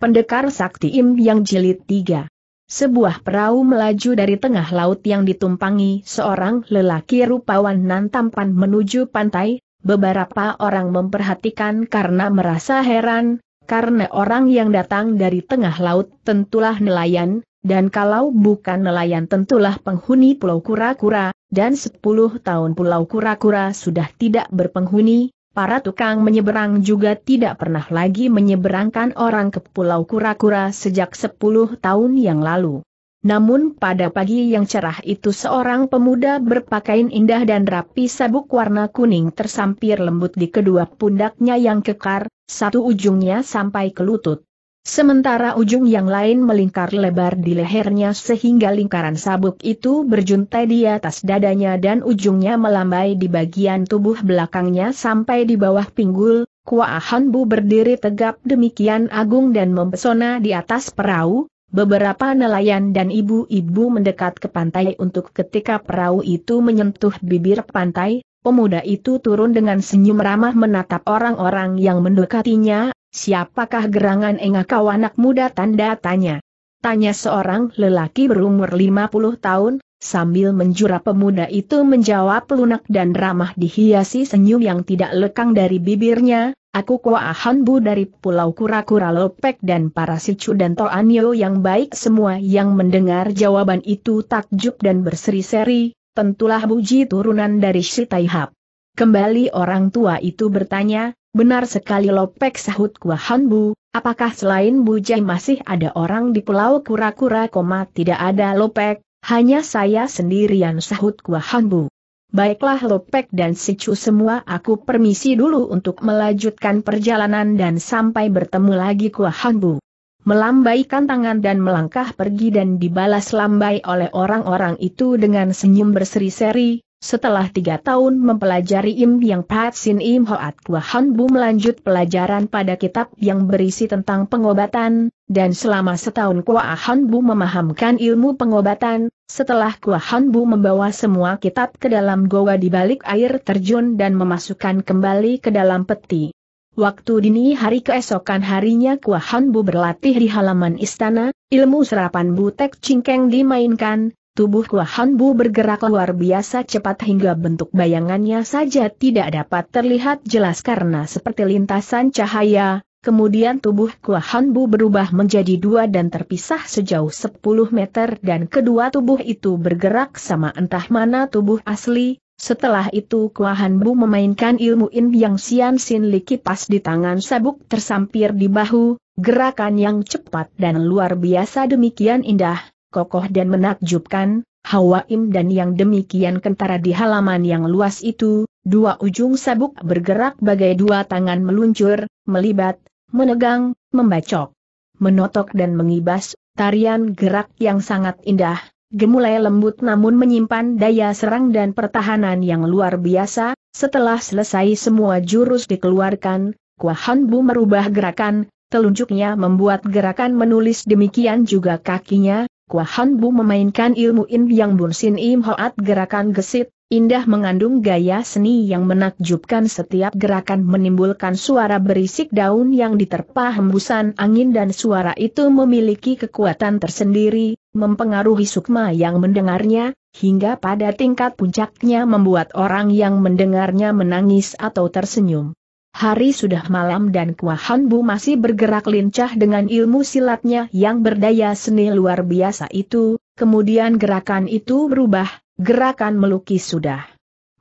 Pendekar Sakti Im yang jilid 3. Sebuah perahu melaju dari tengah laut yang ditumpangi seorang lelaki rupawan nan tampan menuju pantai, beberapa orang memperhatikan karena merasa heran, karena orang yang datang dari tengah laut tentulah nelayan, dan kalau bukan nelayan tentulah penghuni Pulau Kura-Kura, dan 10 tahun Pulau Kura-Kura sudah tidak berpenghuni, Para tukang menyeberang juga tidak pernah lagi menyeberangkan orang ke Pulau Kura-Kura sejak 10 tahun yang lalu. Namun pada pagi yang cerah itu seorang pemuda berpakaian indah dan rapi sabuk warna kuning tersampir lembut di kedua pundaknya yang kekar, satu ujungnya sampai ke lutut. Sementara ujung yang lain melingkar lebar di lehernya sehingga lingkaran sabuk itu berjuntai di atas dadanya dan ujungnya melambai di bagian tubuh belakangnya sampai di bawah pinggul, Kuahan Bu berdiri tegap demikian agung dan mempesona di atas perahu, beberapa nelayan dan ibu-ibu mendekat ke pantai untuk ketika perahu itu menyentuh bibir pantai, pemuda itu turun dengan senyum ramah menatap orang-orang yang mendekatinya, Siapakah gerangan engak kau anak muda tanda tanya? Tanya seorang lelaki berumur 50 tahun, sambil menjura pemuda itu menjawab lunak dan ramah dihiasi senyum yang tidak lekang dari bibirnya, aku kuah hanbu dari Pulau Kura-Kura Lopek dan para Sicu dan Toanyo yang baik semua yang mendengar jawaban itu takjub dan berseri-seri, tentulah buji turunan dari si Kembali orang tua itu bertanya, Benar sekali lopek sahut Kuahan Bu, apakah selain Bu masih ada orang di pulau kura-kura koma tidak ada lopek, hanya saya sendirian sahut Kuahan Bu. Baiklah lopek dan sicu semua aku permisi dulu untuk melanjutkan perjalanan dan sampai bertemu lagi kuah Bu. Melambaikan tangan dan melangkah pergi dan dibalas lambai oleh orang-orang itu dengan senyum berseri-seri, setelah tiga tahun mempelajari Im Yang Sin Im Hoat Kua Han Bu melanjut pelajaran pada kitab yang berisi tentang pengobatan, dan selama setahun Kua Han Bu memahamkan ilmu pengobatan, setelah Kua Han Bu membawa semua kitab ke dalam goa di balik air terjun dan memasukkan kembali ke dalam peti. Waktu dini hari keesokan harinya Kua Han Bu berlatih di halaman istana, ilmu serapan butek cingkeng dimainkan, Tubuh Kuahan Bu bergerak luar biasa cepat hingga bentuk bayangannya saja tidak dapat terlihat jelas karena seperti lintasan cahaya, kemudian tubuh Kuahan Bu berubah menjadi dua dan terpisah sejauh 10 meter dan kedua tubuh itu bergerak sama entah mana tubuh asli, setelah itu Kuahan Bu memainkan ilmu In Yang Sian Sin Li kipas di tangan sabuk tersampir di bahu, gerakan yang cepat dan luar biasa demikian indah, kokoh dan menakjubkan, hawa im dan yang demikian kentara di halaman yang luas itu, dua ujung sabuk bergerak bagai dua tangan meluncur, melibat, menegang, membacok, menotok dan mengibas, tarian gerak yang sangat indah, gemulai lembut namun menyimpan daya serang dan pertahanan yang luar biasa, setelah selesai semua jurus dikeluarkan, Kuahan Bu merubah gerakan, telunjuknya membuat gerakan menulis demikian juga kakinya, Kwa Han Bu memainkan ilmu In Yang Bun Sin Im Hoat gerakan gesit, indah mengandung gaya seni yang menakjubkan setiap gerakan menimbulkan suara berisik daun yang diterpa hembusan angin dan suara itu memiliki kekuatan tersendiri, mempengaruhi sukma yang mendengarnya, hingga pada tingkat puncaknya membuat orang yang mendengarnya menangis atau tersenyum. Hari sudah malam dan Kuahan hanbu Bu masih bergerak lincah dengan ilmu silatnya yang berdaya seni luar biasa itu, kemudian gerakan itu berubah, gerakan melukis sudah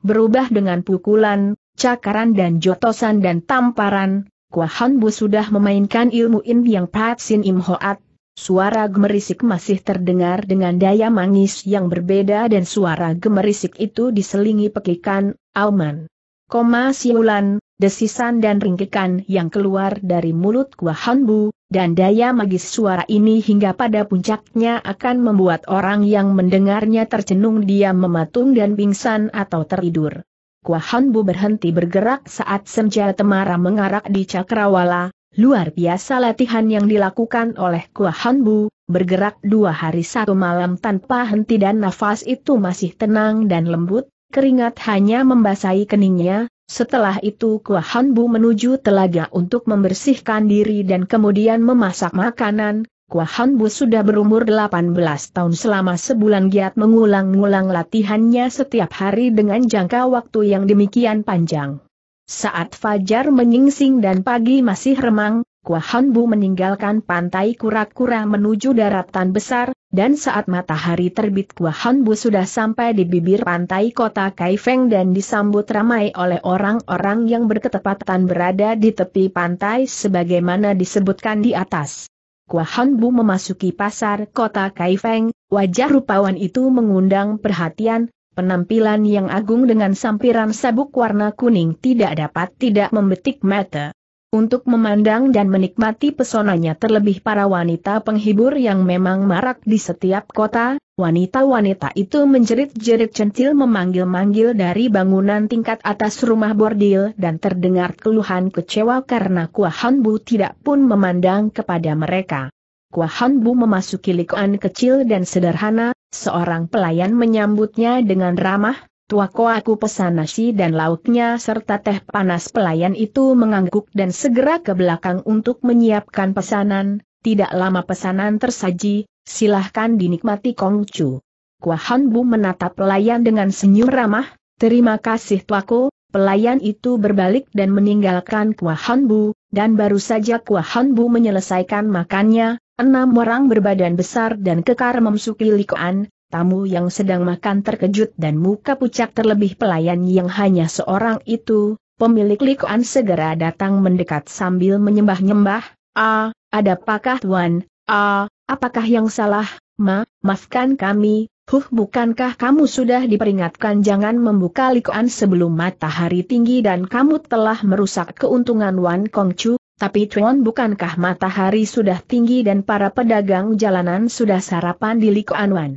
berubah dengan pukulan, cakaran dan jotosan dan tamparan, Kuahan hanbu Bu sudah memainkan ilmu in yang Pat Sin Im Hoat, suara gemerisik masih terdengar dengan daya mangis yang berbeda dan suara gemerisik itu diselingi pekikan, auman koma siulan, desisan dan ringkikan yang keluar dari mulut Gua Hanbu, dan daya magis suara ini hingga pada puncaknya akan membuat orang yang mendengarnya tercenung dia mematung dan pingsan atau tertidur. Gua Hanbu berhenti bergerak saat senja temara mengarak di cakrawala, luar biasa latihan yang dilakukan oleh Gua Hanbu, bergerak dua hari satu malam tanpa henti dan nafas itu masih tenang dan lembut, Keringat hanya membasahi keningnya, setelah itu Kua Han Bu menuju telaga untuk membersihkan diri dan kemudian memasak makanan, Kua Han Bu sudah berumur 18 tahun selama sebulan giat mengulang-ulang latihannya setiap hari dengan jangka waktu yang demikian panjang. Saat fajar menyingsing dan pagi masih remang, Kuahan Bu meninggalkan pantai kura-kura menuju daratan besar, dan saat matahari terbit Kuahan Bu sudah sampai di bibir pantai kota Kaifeng dan disambut ramai oleh orang-orang yang berketepatan berada di tepi pantai sebagaimana disebutkan di atas. Kuahan Bu memasuki pasar kota Kaifeng, wajah rupawan itu mengundang perhatian, penampilan yang agung dengan sampiran sabuk warna kuning tidak dapat tidak membetik mata. Untuk memandang dan menikmati pesonanya terlebih para wanita penghibur yang memang marak di setiap kota, wanita-wanita itu menjerit-jerit centil memanggil-manggil dari bangunan tingkat atas rumah bordil dan terdengar keluhan kecewa karena Kuahan Bu tidak pun memandang kepada mereka. Kuahan Bu memasuki likuan kecil dan sederhana, seorang pelayan menyambutnya dengan ramah, Tuako aku pesan nasi dan lauknya serta teh panas pelayan itu mengangguk dan segera ke belakang untuk menyiapkan pesanan, tidak lama pesanan tersaji, silahkan dinikmati Kongcu. Kuahan Bu menatap pelayan dengan senyum ramah, terima kasih Tuako, pelayan itu berbalik dan meninggalkan Kuahan Bu, dan baru saja Kuahan Bu menyelesaikan makannya, enam orang berbadan besar dan kekar memsuki likuan, Tamu yang sedang makan terkejut dan muka pucat terlebih pelayan yang hanya seorang itu, pemilik likuan segera datang mendekat sambil menyembah-nyembah, Ah, ada pakah Tuan, ah, apakah yang salah, Ma, maafkan kami, Huh bukankah kamu sudah diperingatkan jangan membuka likuan sebelum matahari tinggi dan kamu telah merusak keuntungan Wan Kongcu, tapi Tuan bukankah matahari sudah tinggi dan para pedagang jalanan sudah sarapan di likuan Wan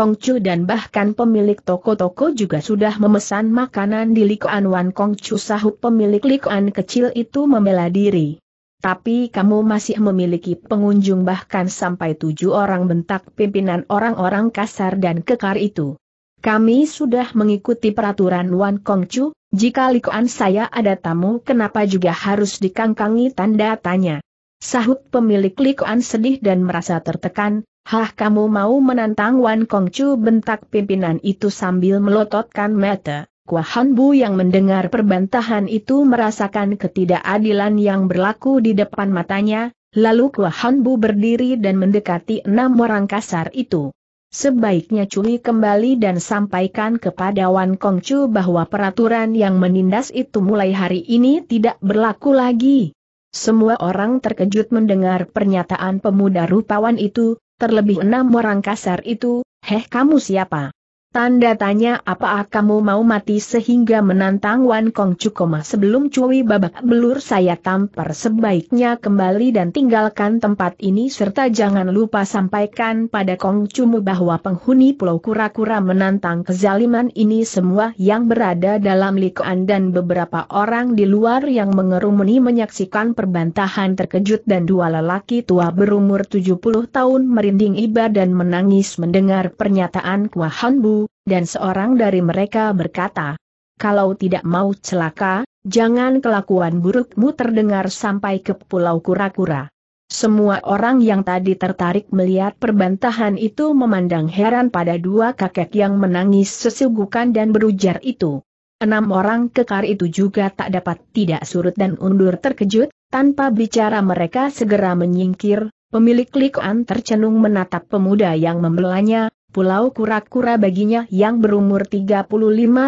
Kongcu dan bahkan pemilik toko-toko juga sudah memesan makanan di Likuan Wan Kongcu sahut pemilik Likuan kecil itu membela diri. Tapi kamu masih memiliki pengunjung bahkan sampai tujuh orang bentak pimpinan orang-orang kasar dan kekar itu. Kami sudah mengikuti peraturan Wan Kongcu, jika likuan saya ada tamu kenapa juga harus dikangkangi tanda tanya. Sahut pemilik likuan sedih dan merasa tertekan, Hah kamu mau menantang Wan Kongcu bentak pimpinan itu sambil melototkan mata. Kwa Han Bu yang mendengar perbantahan itu merasakan ketidakadilan yang berlaku di depan matanya, lalu Kwa Han Bu berdiri dan mendekati enam orang kasar itu. Sebaiknya Cui kembali dan sampaikan kepada Wan Kongcu bahwa peraturan yang menindas itu mulai hari ini tidak berlaku lagi. Semua orang terkejut mendengar pernyataan pemuda rupawan itu, Terlebih enam orang kasar itu, heh kamu siapa? Tanda tanya apa kamu mau mati sehingga menantang Wan Kong Cukoma sebelum cuwi babak belur saya tampar sebaiknya kembali dan tinggalkan tempat ini serta jangan lupa sampaikan pada Kong Cumu bahwa penghuni Pulau Kura-Kura menantang kezaliman ini semua yang berada dalam likuan dan beberapa orang di luar yang mengerumuni menyaksikan perbantahan terkejut dan dua lelaki tua berumur 70 tahun merinding iba dan menangis mendengar pernyataan Kuahan Bu dan seorang dari mereka berkata, kalau tidak mau celaka, jangan kelakuan burukmu terdengar sampai ke Pulau Kura-Kura. Semua orang yang tadi tertarik melihat perbantahan itu memandang heran pada dua kakek yang menangis sesugukan dan berujar itu. Enam orang kekar itu juga tak dapat tidak surut dan undur terkejut, tanpa bicara mereka segera menyingkir, pemilik likuan tercenung menatap pemuda yang membelanya, Pulau Kura-Kura baginya yang berumur 35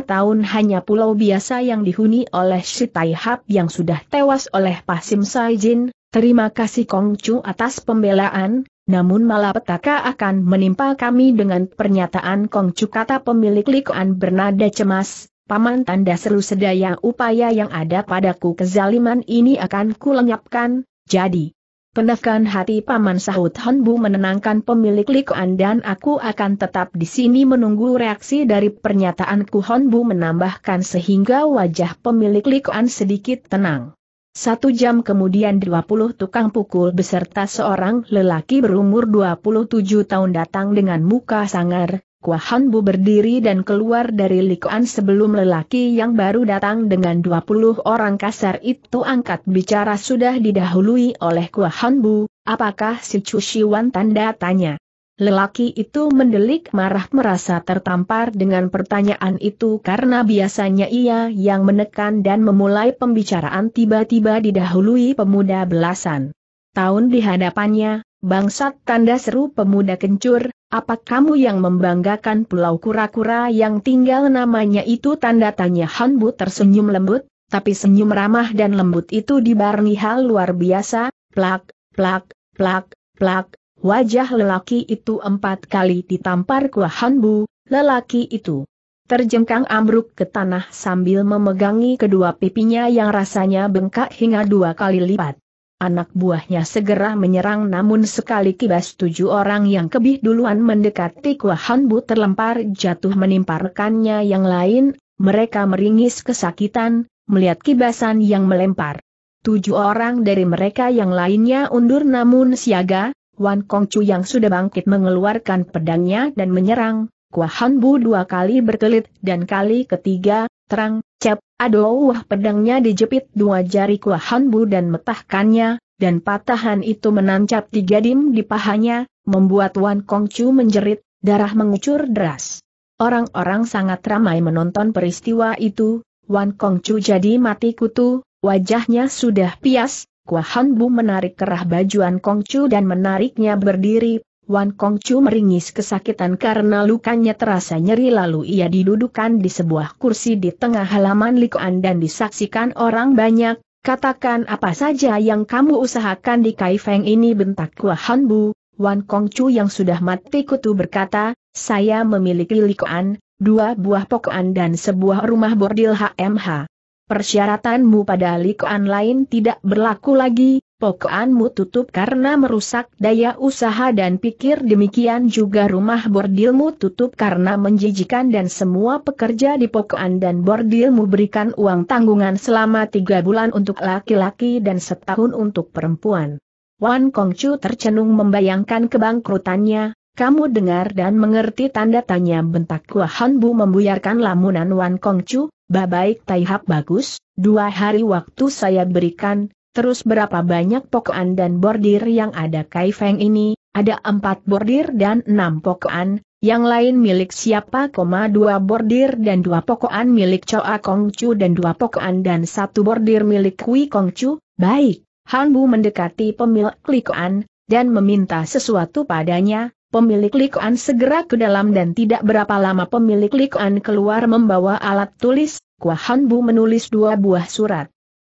tahun hanya pulau biasa yang dihuni oleh Shitai Hap yang sudah tewas oleh Pasim Saijin, terima kasih Kongcu atas pembelaan, namun malapetaka akan menimpa kami dengan pernyataan Kongcu kata pemilik likuan bernada cemas, Paman tanda seru sedaya upaya yang ada padaku kezaliman ini akan kulenyapkan, jadi, Penafkan hati Paman Sahut Honbu menenangkan pemilik Likuan dan aku akan tetap di sini menunggu reaksi dari pernyataanku Honbu menambahkan sehingga wajah pemilik Likuan sedikit tenang. Satu jam kemudian 20 tukang pukul beserta seorang lelaki berumur 27 tahun datang dengan muka sangar, Kuahan Bu berdiri dan keluar dari likuan sebelum lelaki yang baru datang dengan 20 orang kasar itu angkat bicara sudah didahului oleh Kuahan Bu, apakah si Cushiwan tanda tanya. Lelaki itu mendelik marah merasa tertampar dengan pertanyaan itu karena biasanya ia yang menekan dan memulai pembicaraan tiba-tiba didahului pemuda belasan tahun di hadapannya, Bangsat tanda seru pemuda kencur, apa kamu yang membanggakan pulau kura-kura yang tinggal namanya itu tanda tanya Hanbu tersenyum lembut, tapi senyum ramah dan lembut itu dibarengi hal luar biasa, plak, plak, plak, plak, wajah lelaki itu empat kali ditampar kuah Hanbu, lelaki itu terjengkang ambruk ke tanah sambil memegangi kedua pipinya yang rasanya bengkak hingga dua kali lipat. Anak buahnya segera menyerang namun sekali kibas tujuh orang yang kebih duluan mendekati Kua Hanbu terlempar jatuh menimpa rekannya yang lain, mereka meringis kesakitan, melihat kibasan yang melempar. Tujuh orang dari mereka yang lainnya undur namun siaga, Wan Kongcu yang sudah bangkit mengeluarkan pedangnya dan menyerang, Kua Hanbu dua kali berkelit dan kali ketiga, terang, cap, aduh wah pedangnya dijepit dua jari kuah hanbu dan metahkannya, dan patahan itu menancap tiga dim di pahanya, membuat Wan kong chu menjerit, darah mengucur deras. Orang-orang sangat ramai menonton peristiwa itu, Wan kong chu jadi mati kutu, wajahnya sudah pias, kuah hanbu menarik kerah bajuan chu dan menariknya berdiri, Wan Kong Chu meringis kesakitan karena lukanya terasa nyeri lalu ia didudukan di sebuah kursi di tengah halaman Likuan dan disaksikan orang banyak, katakan apa saja yang kamu usahakan di Kaifeng ini bentak Kuahan Hanbu. Wan Kong Chu yang sudah mati kutu berkata, saya memiliki Likuan, dua buah pokokan dan sebuah rumah bordil HMH. Persyaratanmu pada Likuan lain tidak berlaku lagi, pokoanmu tutup karena merusak daya usaha dan pikir demikian juga rumah bordilmu tutup karena menjijikan dan semua pekerja di pokoan dan bordilmu berikan uang tanggungan selama tiga bulan untuk laki-laki dan setahun untuk perempuan. Wan Kongcu tercenung membayangkan kebangkrutannya, kamu dengar dan mengerti tanda tanya bentak Hanbu Bu membuyarkan lamunan Wan Kongcu, babaik taihap bagus, dua hari waktu saya berikan, Terus berapa banyak pokokan dan bordir yang ada Kai Feng ini, ada empat bordir dan enam pokokan. yang lain milik siapa, koma dua bordir dan dua pokokan milik Choa Chu dan dua pokokan dan satu bordir milik Kui Chu. baik. Han Bu mendekati pemilik likuan, dan meminta sesuatu padanya, pemilik likuan segera ke dalam dan tidak berapa lama pemilik likuan keluar membawa alat tulis, Kuah Bu menulis dua buah surat.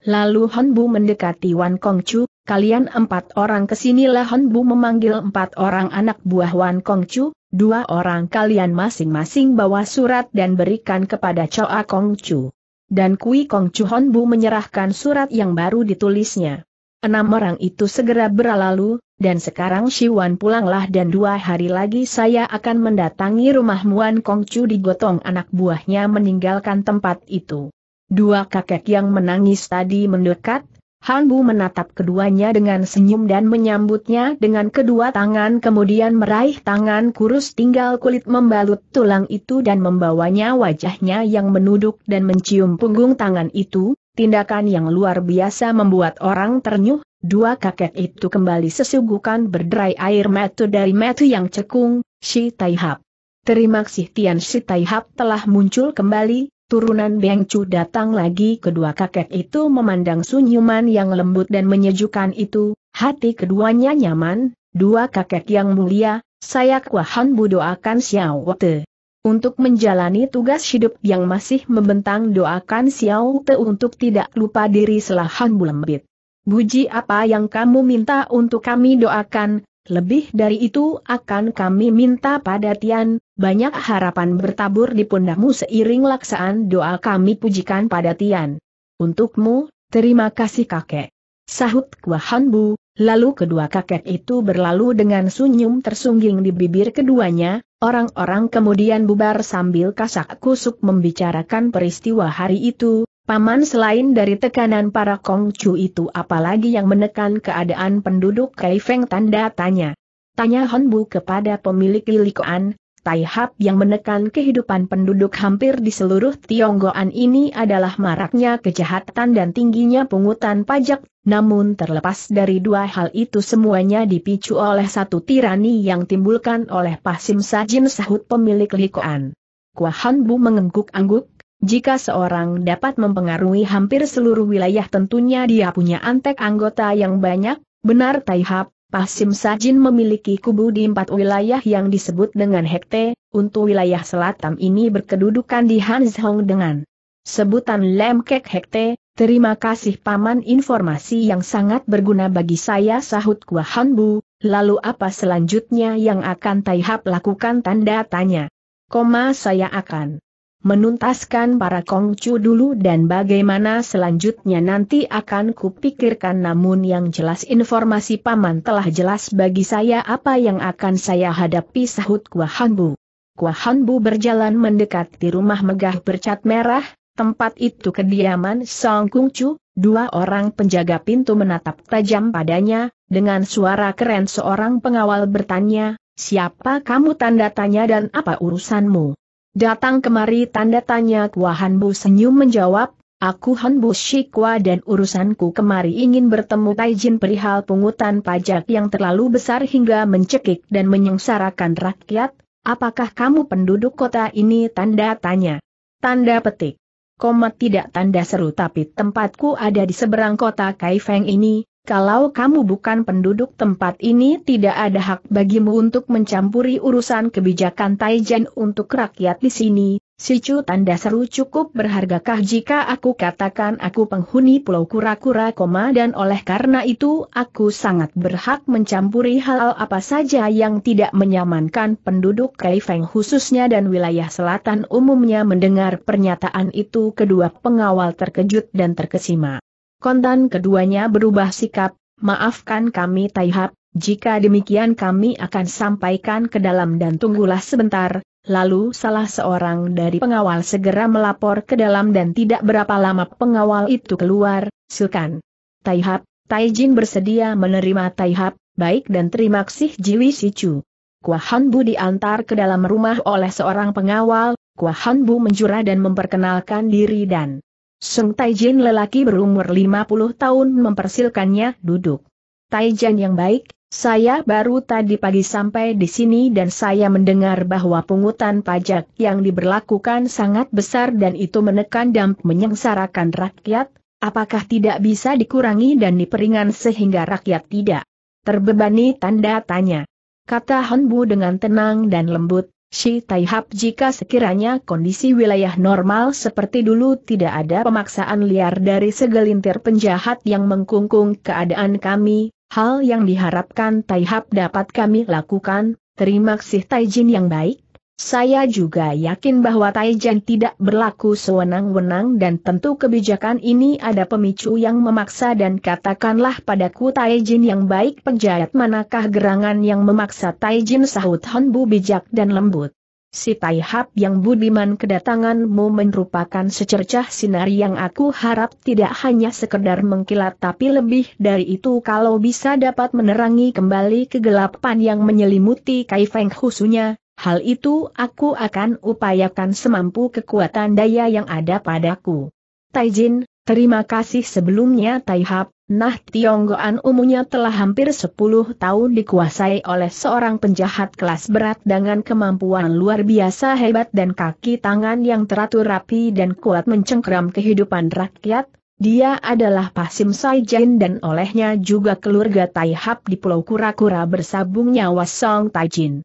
Lalu Bu mendekati Wan Kong Chu. kalian empat orang kesinilah Bu memanggil empat orang anak buah Wan Kong Chu. dua orang kalian masing-masing bawa surat dan berikan kepada Choa Chu. Dan Kui Kong Chu Kongcu Bu menyerahkan surat yang baru ditulisnya. Enam orang itu segera berlalu, dan sekarang Shi Wan pulanglah dan dua hari lagi saya akan mendatangi rumah Muan Kongcu Gotong anak buahnya meninggalkan tempat itu. Dua kakek yang menangis tadi mendekat, Han Bu menatap keduanya dengan senyum dan menyambutnya dengan kedua tangan kemudian meraih tangan kurus tinggal kulit membalut tulang itu dan membawanya wajahnya yang menuduk dan mencium punggung tangan itu, tindakan yang luar biasa membuat orang ternyuh, dua kakek itu kembali sesugukan berderai air mata dari mata yang cekung, Shi Taihap. Terima kasih Tian Shi Taihap telah muncul kembali, turunan Beng Chu datang lagi kedua kakek itu memandang sunyuman yang lembut dan menyejukkan itu, hati keduanya nyaman, dua kakek yang mulia, saya kuahan budoakan doakan Xiao Te. Untuk menjalani tugas hidup yang masih membentang doakan Xiao Te untuk tidak lupa diri selahan bulembit. Buji apa yang kamu minta untuk kami doakan, lebih dari itu akan kami minta pada Tian, banyak harapan bertabur di pundakmu seiring laksaan doa kami pujikan pada Tian. Untukmu, terima kasih kakek. Sahut Kuahan Bu, lalu kedua kakek itu berlalu dengan senyum tersungging di bibir keduanya, orang-orang kemudian bubar sambil kasak kusuk membicarakan peristiwa hari itu, Paman selain dari tekanan para Kongcu itu apalagi yang menekan keadaan penduduk Kaifeng tanda tanya. Tanya Honbu kepada pemilik Lilikoan, Taihap yang menekan kehidupan penduduk hampir di seluruh Tionggoan ini adalah maraknya kejahatan dan tingginya pungutan pajak, namun terlepas dari dua hal itu semuanya dipicu oleh satu tirani yang timbulkan oleh Pasim Sajin sahut pemilik Lilikoan. Kuahan Bu mengengguk-angguk, jika seorang dapat mempengaruhi hampir seluruh wilayah tentunya dia punya antek anggota yang banyak, benar Taihap, Pasim Sajin memiliki kubu di empat wilayah yang disebut dengan Hekte, untuk wilayah selatan ini berkedudukan di Hanzhong dengan sebutan Lemkek Hekte, terima kasih Paman informasi yang sangat berguna bagi saya sahut Kua Hanbu, lalu apa selanjutnya yang akan Taihap lakukan tanda tanya. Koma saya akan menuntaskan para kongcu dulu dan bagaimana selanjutnya nanti akan kupikirkan namun yang jelas informasi paman telah jelas bagi saya apa yang akan saya hadapi sahut Kuahanbu. Kuahanbu berjalan mendekati rumah megah bercat merah, tempat itu kediaman Song Kungcu, dua orang penjaga pintu menatap tajam padanya, dengan suara keren seorang pengawal bertanya, siapa kamu tanda tanya dan apa urusanmu? Datang kemari tanda tanya Han Bu senyum menjawab, Aku Hanbu Shikwa dan urusanku kemari ingin bertemu Taijin perihal pungutan pajak yang terlalu besar hingga mencekik dan menyengsarakan rakyat, apakah kamu penduduk kota ini tanda tanya? Tanda petik. Komat tidak tanda seru tapi tempatku ada di seberang kota Kaifeng ini, kalau kamu bukan penduduk tempat ini tidak ada hak bagimu untuk mencampuri urusan kebijakan Taijen untuk rakyat di sini, si Chu tanda seru cukup berhargakah jika aku katakan aku penghuni pulau kura-kura koma dan oleh karena itu aku sangat berhak mencampuri hal, -hal apa saja yang tidak menyamankan penduduk Kaifeng khususnya dan wilayah selatan umumnya mendengar pernyataan itu kedua pengawal terkejut dan terkesima. Kontan keduanya berubah sikap, maafkan kami Taihap, jika demikian kami akan sampaikan ke dalam dan tunggulah sebentar, lalu salah seorang dari pengawal segera melapor ke dalam dan tidak berapa lama pengawal itu keluar, Silkan. Taihap, Taijin bersedia menerima Taihap, baik dan terima kasih Jiwi Sicu. Kuahan diantar ke dalam rumah oleh seorang pengawal, Kuahan Bu menjura dan memperkenalkan diri dan Seng Taijin lelaki berumur 50 tahun mempersilkannya duduk. Taijin yang baik, saya baru tadi pagi sampai di sini dan saya mendengar bahwa pungutan pajak yang diberlakukan sangat besar dan itu menekan dan menyengsarakan rakyat, apakah tidak bisa dikurangi dan diperingan sehingga rakyat tidak terbebani tanda tanya. Kata Honbu dengan tenang dan lembut, Si Taihap jika sekiranya kondisi wilayah normal seperti dulu tidak ada pemaksaan liar dari segelintir penjahat yang mengkungkung keadaan kami, hal yang diharapkan Taihap dapat kami lakukan, terima kasih Taijin yang baik. Saya juga yakin bahwa Taijan tidak berlaku sewenang-wenang dan tentu kebijakan ini ada pemicu yang memaksa dan katakanlah padaku Taijin yang baik penjahat manakah gerangan yang memaksa Taijin sahut Honbu bijak dan lembut. Si Taihap yang budiman kedatanganmu merupakan secercah sinar yang aku harap tidak hanya sekedar mengkilat tapi lebih dari itu kalau bisa dapat menerangi kembali kegelapan yang menyelimuti Kaifeng khususnya. Hal itu aku akan upayakan semampu kekuatan daya yang ada padaku. Taijin, terima kasih sebelumnya Taihap, nah Tionggoan umumnya telah hampir 10 tahun dikuasai oleh seorang penjahat kelas berat dengan kemampuan luar biasa hebat dan kaki tangan yang teratur rapi dan kuat mencengkram kehidupan rakyat, dia adalah Pasim Saijin dan olehnya juga keluarga Taihap di Pulau Kura-Kura bersabung nyawa Song Taijin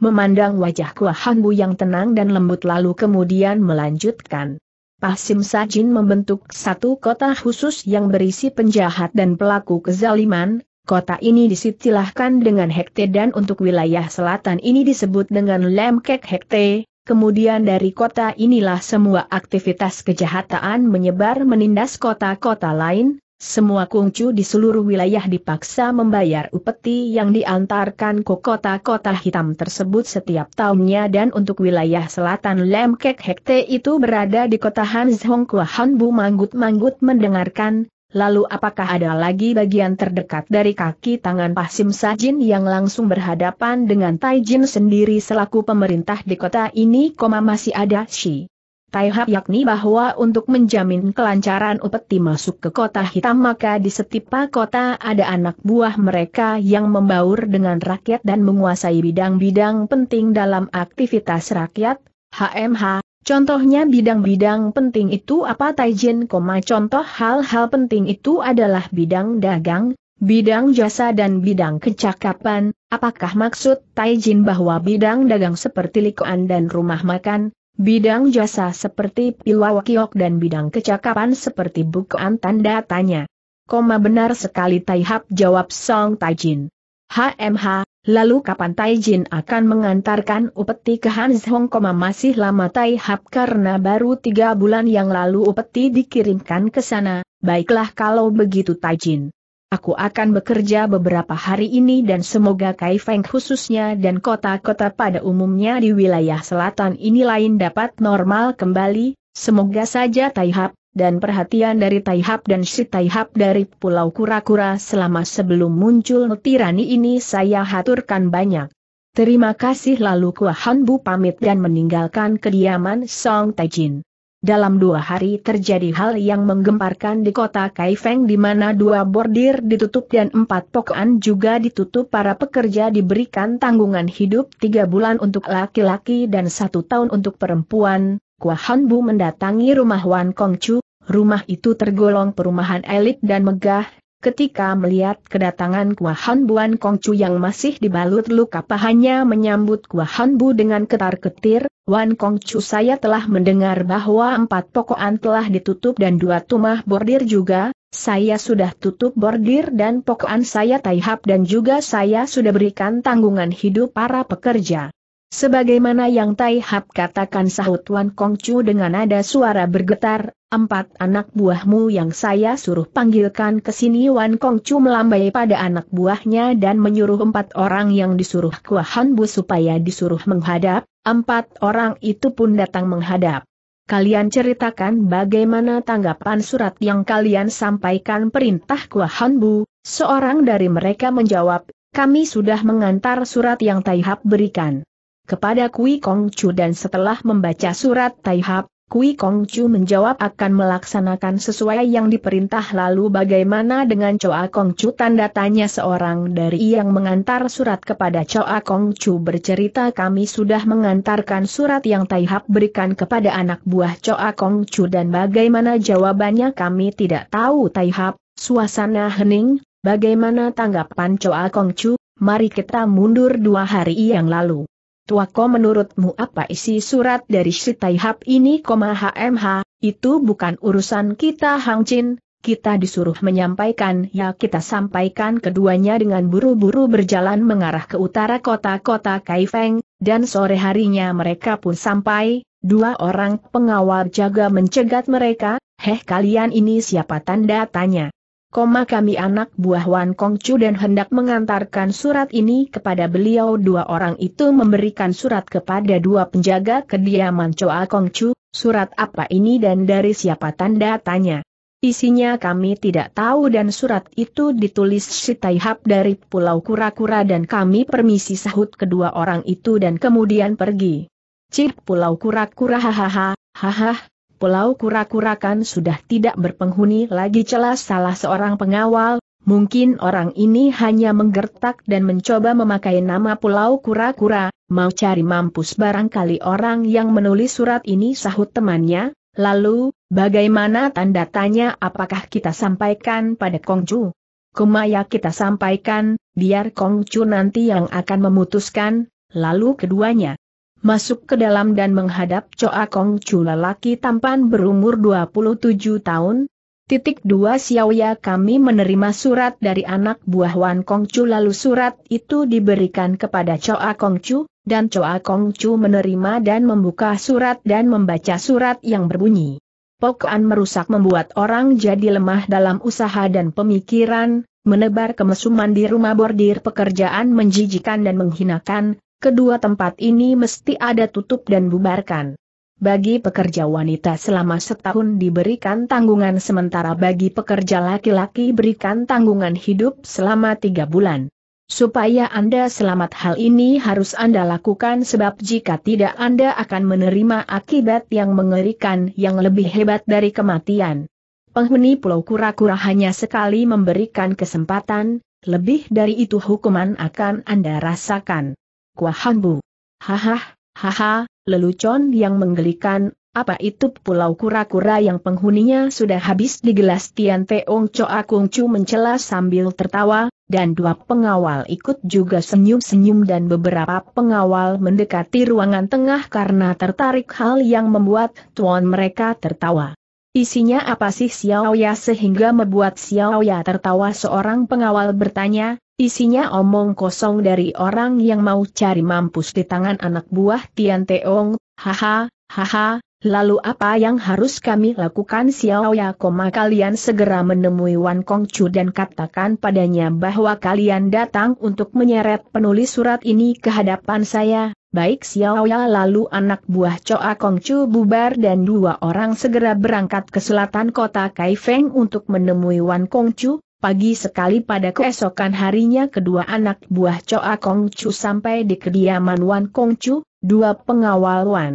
memandang wajah Kua Hanbu yang tenang dan lembut lalu kemudian melanjutkan. Pasim Sajin membentuk satu kota khusus yang berisi penjahat dan pelaku kezaliman, Kota ini disitilahkan dengan Hekte dan untuk wilayah selatan ini disebut dengan Lemkek Hekte, kemudian dari kota inilah semua aktivitas kejahatan menyebar menindas kota-kota lain, semua kungcu di seluruh wilayah dipaksa membayar upeti yang diantarkan ke kota-kota hitam tersebut setiap tahunnya dan untuk wilayah selatan Lemkek Hekte itu berada di kota Hanzhong Hanbu Bu Manggut-Manggut mendengarkan, lalu apakah ada lagi bagian terdekat dari kaki tangan Pasim Sajin yang langsung berhadapan dengan Taijin sendiri selaku pemerintah di kota ini, masih ada Shi. Tai yakni bahwa untuk menjamin kelancaran upeti masuk ke kota hitam maka di setiap kota ada anak buah mereka yang membaur dengan rakyat dan menguasai bidang-bidang penting dalam aktivitas rakyat, HMH, Contohnya bidang-bidang penting itu apa Taijin, contoh hal-hal penting itu adalah bidang dagang, bidang jasa dan bidang kecakapan. Apakah maksud Taijin bahwa bidang dagang seperti likuan dan rumah makan, Bidang jasa seperti Pilawakiok dan bidang kecakapan seperti bukaan tanda tanya. Koma benar sekali Taihap jawab Song Taijin. HMH, lalu kapan Taijin akan mengantarkan upeti ke Hans Hong Koma masih lama Taihap karena baru tiga bulan yang lalu upeti dikirimkan ke sana, baiklah kalau begitu Taijin. Aku akan bekerja beberapa hari ini dan semoga Kaifeng khususnya dan kota-kota pada umumnya di wilayah selatan ini lain dapat normal kembali, semoga saja Taihap, dan perhatian dari Taihap dan si Taihap dari Pulau Kura-Kura selama sebelum muncul tirani ini saya haturkan banyak. Terima kasih lalu Kuahanbu Bu pamit dan meninggalkan kediaman Song Taijin. Dalam dua hari terjadi hal yang menggemparkan di kota Kaifeng di mana dua bordir ditutup dan empat pokokan juga ditutup para pekerja diberikan tanggungan hidup tiga bulan untuk laki-laki dan satu tahun untuk perempuan. Kua Bu mendatangi rumah Wan Kongcu, rumah itu tergolong perumahan elit dan megah, ketika melihat kedatangan Kuahan Buan Kongcu yang masih dibalut luka pahanya menyambut Kuahan Bu dengan ketar-ketir, Wan Kongcu saya telah mendengar bahwa empat pokokan telah ditutup dan dua tumah bordir juga, saya sudah tutup bordir dan pokokan saya taihap dan juga saya sudah berikan tanggungan hidup para pekerja. Sebagaimana yang Tai Hap katakan sahut Wan Kong Chu dengan nada suara bergetar, empat anak buahmu yang saya suruh panggilkan ke sini Wan Kong Chu melambai pada anak buahnya dan menyuruh empat orang yang disuruh Han Bu supaya disuruh menghadap, empat orang itu pun datang menghadap. Kalian ceritakan bagaimana tanggapan surat yang kalian sampaikan perintah Han Bu, seorang dari mereka menjawab, kami sudah mengantar surat yang Tai Hap berikan kepada Kui Kong Chu dan setelah membaca surat Taihap, Kui Kong Chu menjawab akan melaksanakan sesuai yang diperintah lalu bagaimana dengan Choa Kong Chu tanda tanya seorang dari yang mengantar surat kepada Choa Kong Chu bercerita kami sudah mengantarkan surat yang Taihap berikan kepada anak buah Choa Kong Chu dan bagaimana jawabannya kami tidak tahu Taihap suasana hening, bagaimana tanggapan Choa Kong Chu, mari kita mundur dua hari yang lalu. Tua ko menurutmu apa isi surat dari si Taihap ini, HMH, itu bukan urusan kita Hang Chin, kita disuruh menyampaikan ya kita sampaikan keduanya dengan buru-buru berjalan mengarah ke utara kota-kota Kaifeng, dan sore harinya mereka pun sampai, dua orang pengawal jaga mencegat mereka, heh kalian ini siapa tanda tanya koma kami anak buah Wan Kongcu dan hendak mengantarkan surat ini kepada beliau dua orang itu memberikan surat kepada dua penjaga kediaman Choa Kongcu, surat apa ini dan dari siapa tanda tanya. Isinya kami tidak tahu dan surat itu ditulis si Taihap dari Pulau Kura-Kura dan kami permisi sahut kedua orang itu dan kemudian pergi. Cip Pulau Kura-Kura hahaha, hahaha. Pulau kura kura kan sudah tidak berpenghuni lagi celas salah seorang pengawal, mungkin orang ini hanya menggertak dan mencoba memakai nama Pulau Kura-Kura, mau cari mampus barangkali orang yang menulis surat ini sahut temannya, lalu, bagaimana tanda tanya apakah kita sampaikan pada Kongju? Kumaya kita sampaikan, biar Kongcu nanti yang akan memutuskan, lalu keduanya masuk ke dalam dan menghadap Choa Kong Chu lelaki tampan berumur 27 tahun. Titik 2 Xiaoya kami menerima surat dari anak buah Wan Kong Chu lalu surat itu diberikan kepada Choa Kong Chu, dan Choa Kong Chu menerima dan membuka surat dan membaca surat yang berbunyi. Pokoan merusak membuat orang jadi lemah dalam usaha dan pemikiran, menebar kemesuman di rumah bordir pekerjaan menjijikan dan menghinakan, kedua tempat ini mesti ada tutup dan bubarkan. Bagi pekerja wanita selama setahun diberikan tanggungan sementara bagi pekerja laki-laki berikan tanggungan hidup selama tiga bulan. Supaya Anda selamat hal ini harus Anda lakukan sebab jika tidak Anda akan menerima akibat yang mengerikan yang lebih hebat dari kematian. Penghuni Pulau Kura-Kura hanya sekali memberikan kesempatan, lebih dari itu hukuman akan Anda rasakan. Kuahambu. Hahah, haha, lelucon yang menggelikan, apa itu pulau kura-kura yang penghuninya sudah habis digelas Tian Teong Choa Kung Chu mencela sambil tertawa, dan dua pengawal ikut juga senyum-senyum dan beberapa pengawal mendekati ruangan tengah karena tertarik hal yang membuat tuan mereka tertawa. Isinya apa sih Xiao Ya sehingga membuat Xiao Ya tertawa seorang pengawal bertanya, Isinya omong kosong dari orang yang mau cari mampus di tangan anak buah Tian Teong, haha, haha, lalu apa yang harus kami lakukan Xiao Ya koma kalian segera menemui Wan Kong Chu dan katakan padanya bahwa kalian datang untuk menyeret penulis surat ini ke hadapan saya, Baik Xiao Ya lalu anak buah Choa Kong Chu bubar dan dua orang segera berangkat ke selatan kota Kaifeng untuk menemui Wan Kong Chu, Pagi sekali pada keesokan harinya kedua anak buah Choa Kong Chu sampai di kediaman Wan Kong Chu, dua pengawal Wan.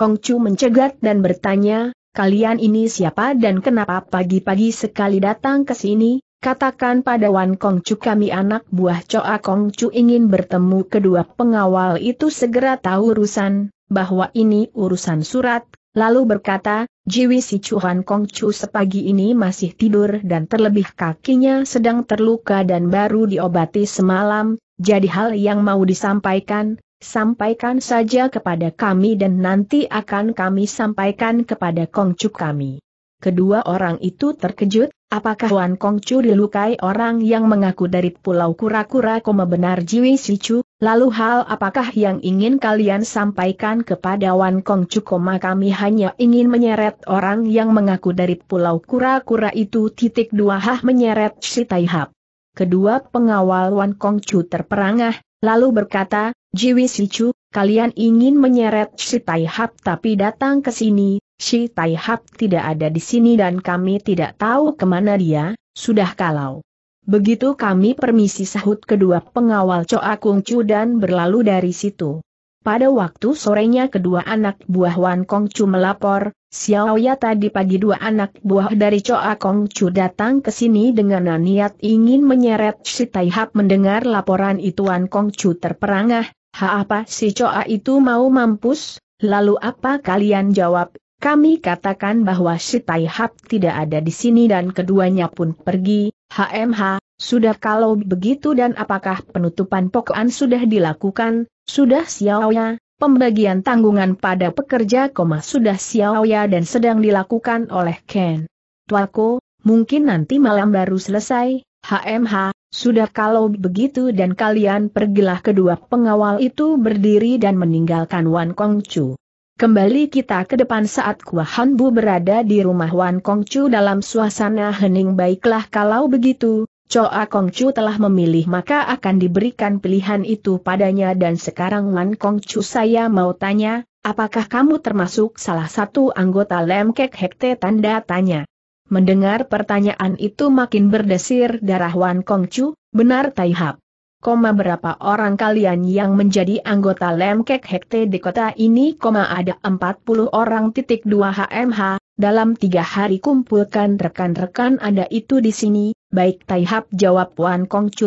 Kong Chu mencegat dan bertanya, kalian ini siapa dan kenapa pagi-pagi sekali datang ke sini? Katakan pada Wan Kong Chu kami anak buah Choa Kong Chu ingin bertemu kedua pengawal itu segera tahu urusan, bahwa ini urusan surat, Lalu berkata, Jiwi si Chuan Kong Chu sepagi ini masih tidur dan terlebih kakinya sedang terluka dan baru diobati semalam, jadi hal yang mau disampaikan, sampaikan saja kepada kami dan nanti akan kami sampaikan kepada Kong Chu kami. Kedua orang itu terkejut, apakah Wan Kong Chu dilukai orang yang mengaku dari Pulau Kura-Kura koma benar Jiwi Sichu, Lalu hal apakah yang ingin kalian sampaikan kepada Wan Kong Cukoma kami hanya ingin menyeret orang yang mengaku dari pulau kura-kura itu titik dua hah menyeret si Taihap. Kedua pengawal Wan Kong Chu terperangah, lalu berkata, Jiwi si Chu, kalian ingin menyeret si Taihap tapi datang ke sini, si Taihap tidak ada di sini dan kami tidak tahu kemana dia, sudah kalau. Begitu kami permisi sahut kedua pengawal Choa Kung Chu dan berlalu dari situ. Pada waktu sorenya kedua anak buah Wan Kong Chu melapor, Xiao Ya tadi pagi dua anak buah dari Choa Kong Chu datang ke sini dengan niat ingin menyeret si Tai Hap mendengar laporan itu Wan Kong Chu terperangah, ha apa si Choa itu mau mampus, lalu apa kalian jawab kami katakan bahwa si Tai Hap tidak ada di sini dan keduanya pun pergi, HMH, sudah kalau begitu dan apakah penutupan pokokan sudah dilakukan, sudah siawaya, pembagian tanggungan pada pekerja koma sudah siawaya dan sedang dilakukan oleh Ken. Tuako, mungkin nanti malam baru selesai, HMH, sudah kalau begitu dan kalian pergilah kedua pengawal itu berdiri dan meninggalkan Wan Kong Chu. Kembali kita ke depan saat Kua Han Bu berada di rumah Wan Kong Chu dalam suasana hening baiklah kalau begitu, Choa Chu telah memilih maka akan diberikan pilihan itu padanya dan sekarang Wan Kong Chu saya mau tanya, apakah kamu termasuk salah satu anggota Lem Kek Hekte tanda tanya. Mendengar pertanyaan itu makin berdesir darah Wan Kong Chu, benar Taihap koma berapa orang kalian yang menjadi anggota Lemkek Hekte di kota ini, koma ada 40 orang titik 2 HMH, dalam tiga hari kumpulkan rekan-rekan Anda itu di sini, baik Taihap jawab Wan Kong Chu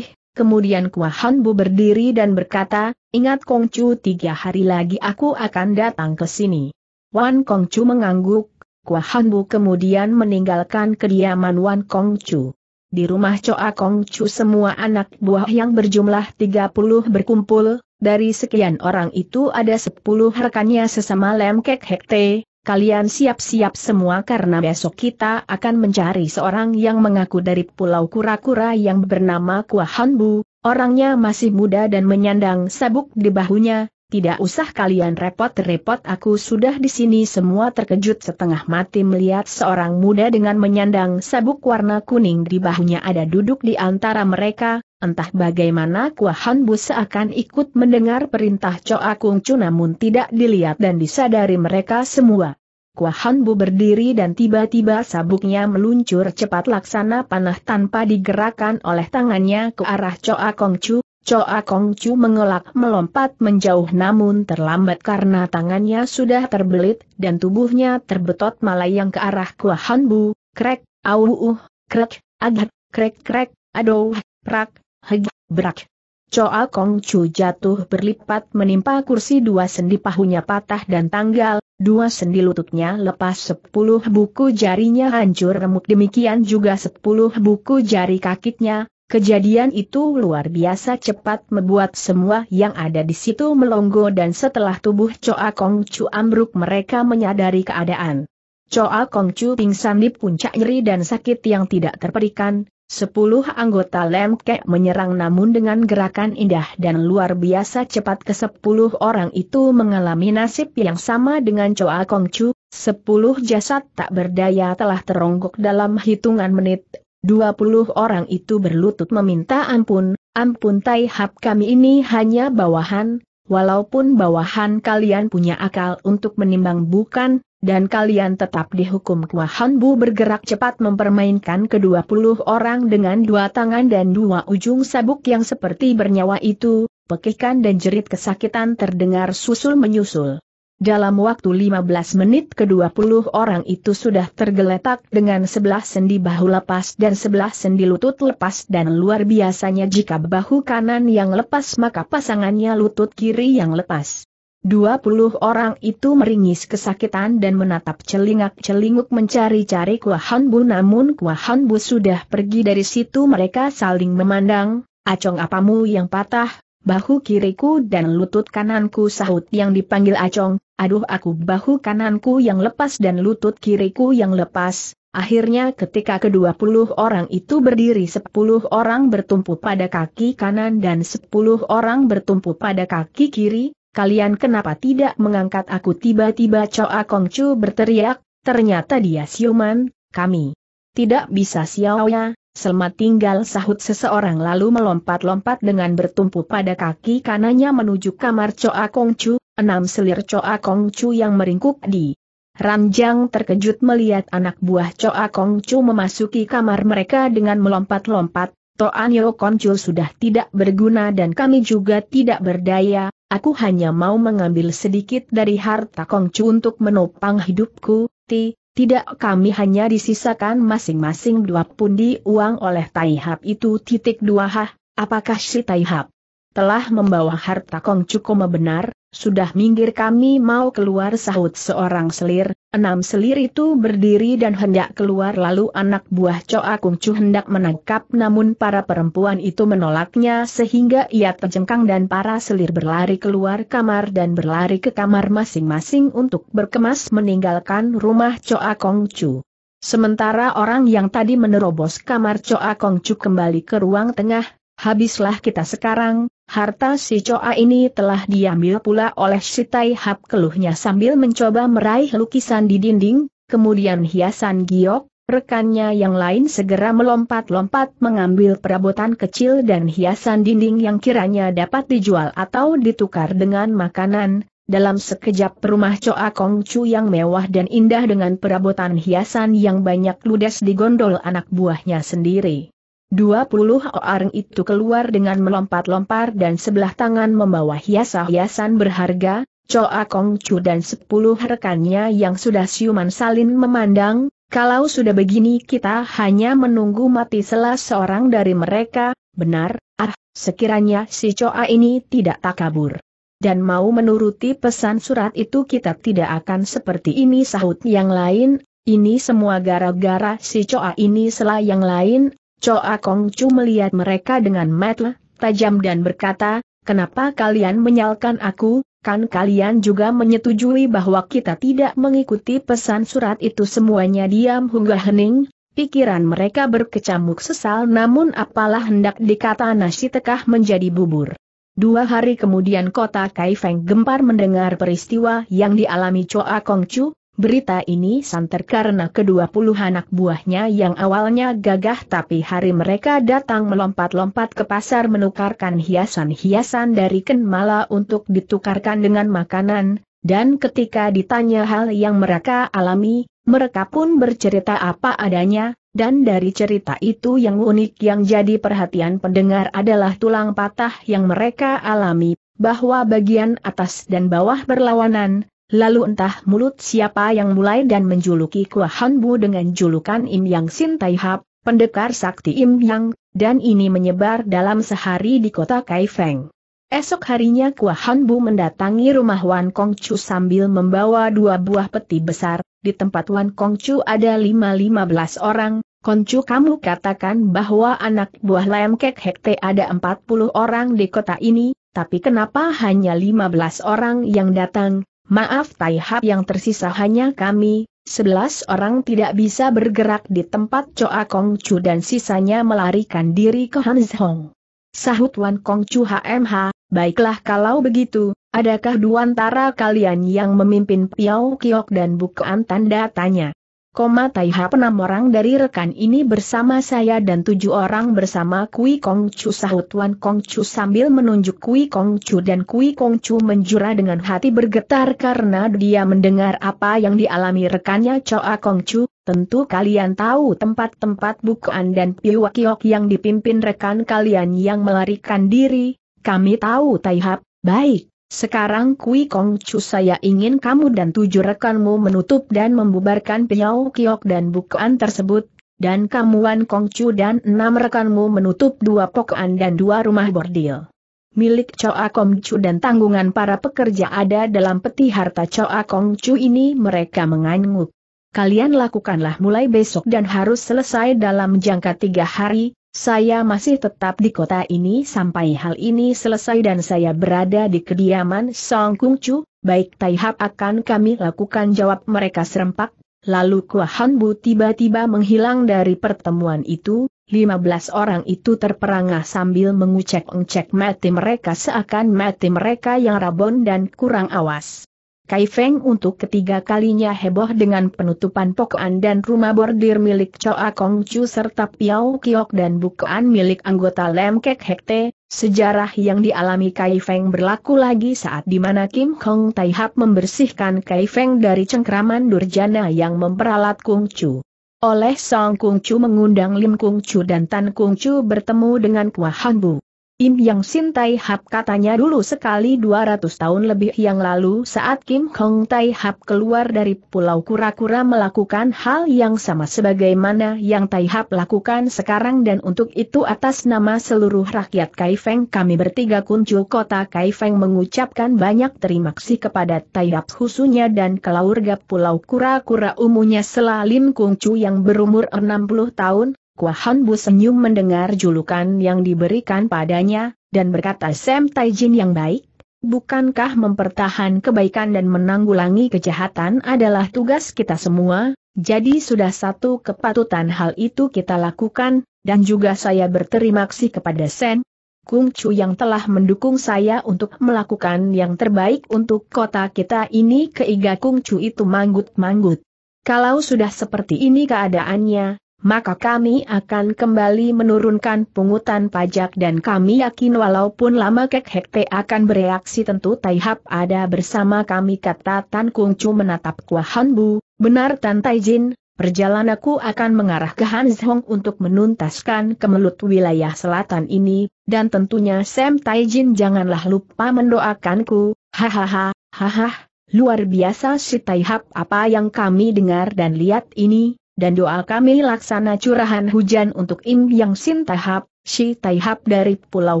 kemudian Kuahan Bu berdiri dan berkata, ingat Kong Chu tiga hari lagi aku akan datang ke sini. Wan Kong Chu mengangguk, Kuahan Bu kemudian meninggalkan kediaman Wan Kong Chu di rumah Coa Kong Chu semua anak buah yang berjumlah 30 berkumpul, dari sekian orang itu ada 10 rekannya sesama Lem Kek Hekte, kalian siap-siap semua karena besok kita akan mencari seorang yang mengaku dari Pulau Kura-Kura yang bernama Han Bu, orangnya masih muda dan menyandang sabuk di bahunya, tidak usah kalian repot-repot aku sudah di sini semua terkejut setengah mati melihat seorang muda dengan menyandang sabuk warna kuning di bahunya ada duduk di antara mereka, entah bagaimana Kuahan Bu seakan ikut mendengar perintah Choa Kung Chu namun tidak dilihat dan disadari mereka semua. Kuahan Bu berdiri dan tiba-tiba sabuknya meluncur cepat laksana panah tanpa digerakkan oleh tangannya ke arah Choa Kong Chu, Choa Kong Chu mengelak melompat menjauh namun terlambat karena tangannya sudah terbelit dan tubuhnya terbetot malayang ke arah Kua Han Bu, krek, au uh, krek, agak, krek krek, aduh, prak, heg, brak. Choa Kong Chu jatuh berlipat menimpa kursi dua sendi pahunya patah dan tanggal, dua sendi lututnya lepas sepuluh buku jarinya hancur remuk demikian juga sepuluh buku jari kakinya, Kejadian itu luar biasa cepat membuat semua yang ada di situ melongo dan setelah tubuh Choa Kong Chu ambruk mereka menyadari keadaan. Choa Kong Chu pingsan di puncak nyeri dan sakit yang tidak terperikan, sepuluh anggota Lem Kek menyerang namun dengan gerakan indah dan luar biasa cepat ke sepuluh orang itu mengalami nasib yang sama dengan Choa Kong Chu, sepuluh jasad tak berdaya telah teronggok dalam hitungan menit, 20 orang itu berlutut meminta ampun, ampun Tai Hap kami ini hanya bawahan, walaupun bawahan kalian punya akal untuk menimbang bukan, dan kalian tetap dihukum Kuahan bergerak cepat mempermainkan kedua puluh orang dengan dua tangan dan dua ujung sabuk yang seperti bernyawa itu, pekikan dan jerit kesakitan terdengar susul-menyusul. Dalam waktu 15 menit ke-20 orang itu sudah tergeletak dengan sebelah sendi bahu lepas dan sebelah sendi lutut lepas dan luar biasanya jika bahu kanan yang lepas maka pasangannya lutut kiri yang lepas. 20 orang itu meringis kesakitan dan menatap celingak-celinguk mencari-cari kuah hanbu namun kuah hanbu sudah pergi dari situ mereka saling memandang, acong apamu yang patah, bahu kiriku dan lutut kananku sahut yang dipanggil acong, aduh aku bahu kananku yang lepas dan lutut kiriku yang lepas, akhirnya ketika kedua puluh orang itu berdiri sepuluh orang bertumpu pada kaki kanan dan sepuluh orang bertumpu pada kaki kiri, kalian kenapa tidak mengangkat aku tiba-tiba Choa Kongcu berteriak, ternyata dia siuman, kami. Tidak bisa siawanya, Selamat tinggal sahut seseorang lalu melompat-lompat dengan bertumpu pada kaki kanannya menuju kamar Choa Kong Chu, enam selir Choa Kong Chu yang meringkuk di. Ranjang terkejut melihat anak buah Choa Kong Chu memasuki kamar mereka dengan melompat-lompat, Toan Yo Chu sudah tidak berguna dan kami juga tidak berdaya, aku hanya mau mengambil sedikit dari harta Kong Chu untuk menopang hidupku, ti, tidak kami hanya disisakan masing-masing dua pundi uang oleh Taihab itu titik dua hah, apakah si Taihab telah membawa harta Kong Cukome benar? Sudah minggir kami mau keluar sahut seorang selir, enam selir itu berdiri dan hendak keluar lalu anak buah Coa Kung hendak menangkap namun para perempuan itu menolaknya sehingga ia terjengkang dan para selir berlari keluar kamar dan berlari ke kamar masing-masing untuk berkemas meninggalkan rumah Coa Kongcu. Sementara orang yang tadi menerobos kamar Coa Kongcu kembali ke ruang tengah, habislah kita sekarang, Harta si coa ini telah diambil pula oleh si Tai keluhnya sambil mencoba meraih lukisan di dinding, kemudian hiasan giok, rekannya yang lain segera melompat-lompat mengambil perabotan kecil dan hiasan dinding yang kiranya dapat dijual atau ditukar dengan makanan. Dalam sekejap rumah Coa Kong Chu yang mewah dan indah dengan perabotan hiasan yang banyak ludes digondol anak buahnya sendiri. Puluh orang itu keluar dengan melompat lompat dan sebelah tangan membawa hiasan-hiasan berharga, Choa Kong Chu dan sepuluh rekannya yang sudah siuman salin memandang, kalau sudah begini kita hanya menunggu mati salah seorang dari mereka, benar, ah, sekiranya si Choa ini tidak tak kabur Dan mau menuruti pesan surat itu kita tidak akan seperti ini sahut yang lain, ini semua gara-gara si Choa ini selah yang lain, Choa Kong Chu melihat mereka dengan mata tajam dan berkata, kenapa kalian menyalkan aku, kan kalian juga menyetujui bahwa kita tidak mengikuti pesan surat itu semuanya diam hingga hening, pikiran mereka berkecamuk sesal namun apalah hendak dikata nasi tekah menjadi bubur. Dua hari kemudian kota Kaifeng gempar mendengar peristiwa yang dialami Choa Chu, Berita ini santer karena kedua puluh anak buahnya yang awalnya gagah tapi hari mereka datang melompat-lompat ke pasar menukarkan hiasan-hiasan dari Kenmala untuk ditukarkan dengan makanan, dan ketika ditanya hal yang mereka alami, mereka pun bercerita apa adanya, dan dari cerita itu yang unik yang jadi perhatian pendengar adalah tulang patah yang mereka alami, bahwa bagian atas dan bawah berlawanan, Lalu entah mulut siapa yang mulai dan menjuluki Kua Hanbu dengan julukan Im Yang Sin Tai pendekar sakti Im Yang, dan ini menyebar dalam sehari di kota Kaifeng. Esok harinya Kua Hanbu mendatangi rumah Wan Kongcu sambil membawa dua buah peti besar, di tempat Wan Kongcu ada lima lima belas orang, Koncu kamu katakan bahwa anak buah Lam Kek Hekte ada puluh orang di kota ini, tapi kenapa hanya lima belas orang yang datang, Maaf Taihap yang tersisa hanya kami, sebelas orang tidak bisa bergerak di tempat Choa Kongcu dan sisanya melarikan diri ke Hanzhong. Sahut Wan Kongcu HMH, baiklah kalau begitu, adakah dua antara kalian yang memimpin Piao Kiok dan Bukaan tanda tanya? Koma Taiha enam orang dari rekan ini bersama saya dan tujuh orang bersama Kui Kong Chu sahut Wan Kong Chu sambil menunjuk Kui Kong Chu dan Kui Kong Chu menjura dengan hati bergetar karena dia mendengar apa yang dialami rekannya Choa Kong Chu, tentu kalian tahu tempat-tempat bukaan dan piwakiok yang dipimpin rekan kalian yang melarikan diri, kami tahu Taihap, baik. Sekarang Kui Kong Chu saya ingin kamu dan tujuh rekanmu menutup dan membubarkan Piau Kiok dan bukaan tersebut, dan kamu Wan Kong Chu dan enam rekanmu menutup dua pokoan dan dua rumah bordil. Milik Choa Kong Chu dan tanggungan para pekerja ada dalam peti harta Choa Kong Chu ini mereka mengangguk. Kalian lakukanlah mulai besok dan harus selesai dalam jangka tiga hari, saya masih tetap di kota ini sampai hal ini selesai dan saya berada di kediaman Song Kung Chu, baik Taihap akan kami lakukan jawab mereka serempak. Lalu Han Bu tiba-tiba menghilang dari pertemuan itu, 15 orang itu terperangah sambil mengucek-engcek mati mereka seakan mati mereka yang rabon dan kurang awas. Kai Feng untuk ketiga kalinya heboh dengan penutupan pokokan dan rumah bordir milik Choa Kong Chu serta Piao Kiok dan bukaan milik anggota Lem Kek Hekte, sejarah yang dialami Kai Feng berlaku lagi saat di mana Kim Kong Tai Hap membersihkan Kai Feng dari cengkraman durjana yang memperalat Kung Chu. Oleh Song Kung Chu mengundang Lim Kung Chu dan Tan Kung Chu bertemu dengan Kua Han Bu. Im Yang Sin Tai Hap katanya dulu sekali 200 tahun lebih yang lalu saat Kim Hong Tai Hap keluar dari Pulau Kura-Kura melakukan hal yang sama sebagaimana yang Tai Hap lakukan sekarang dan untuk itu atas nama seluruh rakyat Kaifeng kami bertiga kunjung kota Kaifeng mengucapkan banyak terima kasih kepada Tai Hap khususnya dan keluarga Pulau Kura-Kura umumnya Selalim Kung Chu yang berumur 60 tahun, Kuahan Bu senyum mendengar julukan yang diberikan padanya, dan berkata Sam Taijin yang baik, bukankah mempertahan kebaikan dan menanggulangi kejahatan adalah tugas kita semua, jadi sudah satu kepatutan hal itu kita lakukan, dan juga saya berterima kasih kepada Sen Kung Chu yang telah mendukung saya untuk melakukan yang terbaik untuk kota kita ini keiga Kung Chu itu manggut-manggut. Kalau sudah seperti ini keadaannya, maka kami akan kembali menurunkan pungutan pajak dan kami yakin walaupun lama Kek akan bereaksi tentu Taihap ada bersama kami kata Tan Kung Chu menatap Kwa Han Bu, benar Tan Taijin, perjalanan aku akan mengarah ke Hanzhong untuk menuntaskan kemelut wilayah selatan ini, dan tentunya Sam Taijin janganlah lupa mendoakanku, hahaha, hahaha. Luar biasa si Taihap apa yang kami dengar dan lihat ini, dan doa kami laksana curahan hujan untuk Im Yang Sin Tahap, Shi Taihap dari Pulau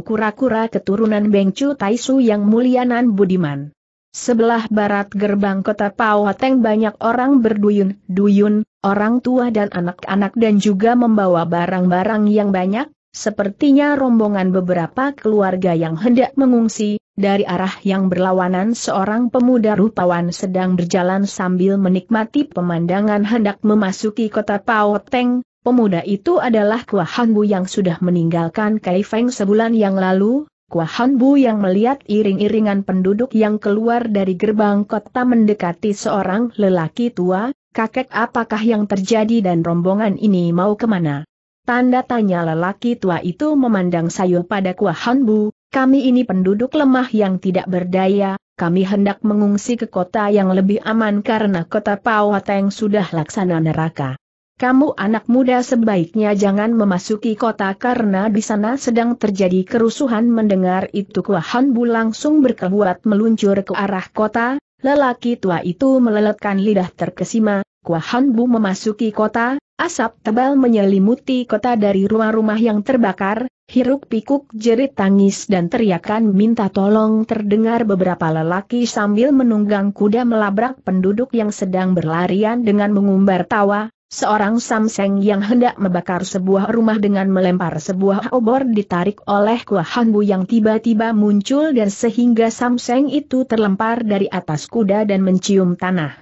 Kura-Kura keturunan Bengcu Taisu yang mulianan Budiman. Sebelah barat gerbang kota Pauhateng banyak orang berduyun-duyun, orang tua dan anak-anak dan juga membawa barang-barang yang banyak, sepertinya rombongan beberapa keluarga yang hendak mengungsi, dari arah yang berlawanan seorang pemuda rupawan sedang berjalan sambil menikmati pemandangan hendak memasuki kota Paoteng, pemuda itu adalah Kua Hanbu yang sudah meninggalkan Kaifeng sebulan yang lalu, Kua Hanbu yang melihat iring-iringan penduduk yang keluar dari gerbang kota mendekati seorang lelaki tua, kakek apakah yang terjadi dan rombongan ini mau kemana? Tanda tanya lelaki tua itu memandang sayu pada Kua Hanbu, kami ini penduduk lemah yang tidak berdaya, kami hendak mengungsi ke kota yang lebih aman karena kota Pawateng sudah laksana neraka. Kamu anak muda sebaiknya jangan memasuki kota karena di sana sedang terjadi kerusuhan mendengar itu Kuahan Bu langsung berkeluat meluncur ke arah kota, lelaki tua itu meleletkan lidah terkesima, Kuahan Bu memasuki kota, Asap tebal menyelimuti kota dari rumah-rumah yang terbakar, hiruk pikuk jerit tangis dan teriakan minta tolong terdengar beberapa lelaki sambil menunggang kuda melabrak penduduk yang sedang berlarian dengan mengumbar tawa, seorang samseng yang hendak membakar sebuah rumah dengan melempar sebuah obor ditarik oleh kuah hanbu yang tiba-tiba muncul dan sehingga samseng itu terlempar dari atas kuda dan mencium tanah.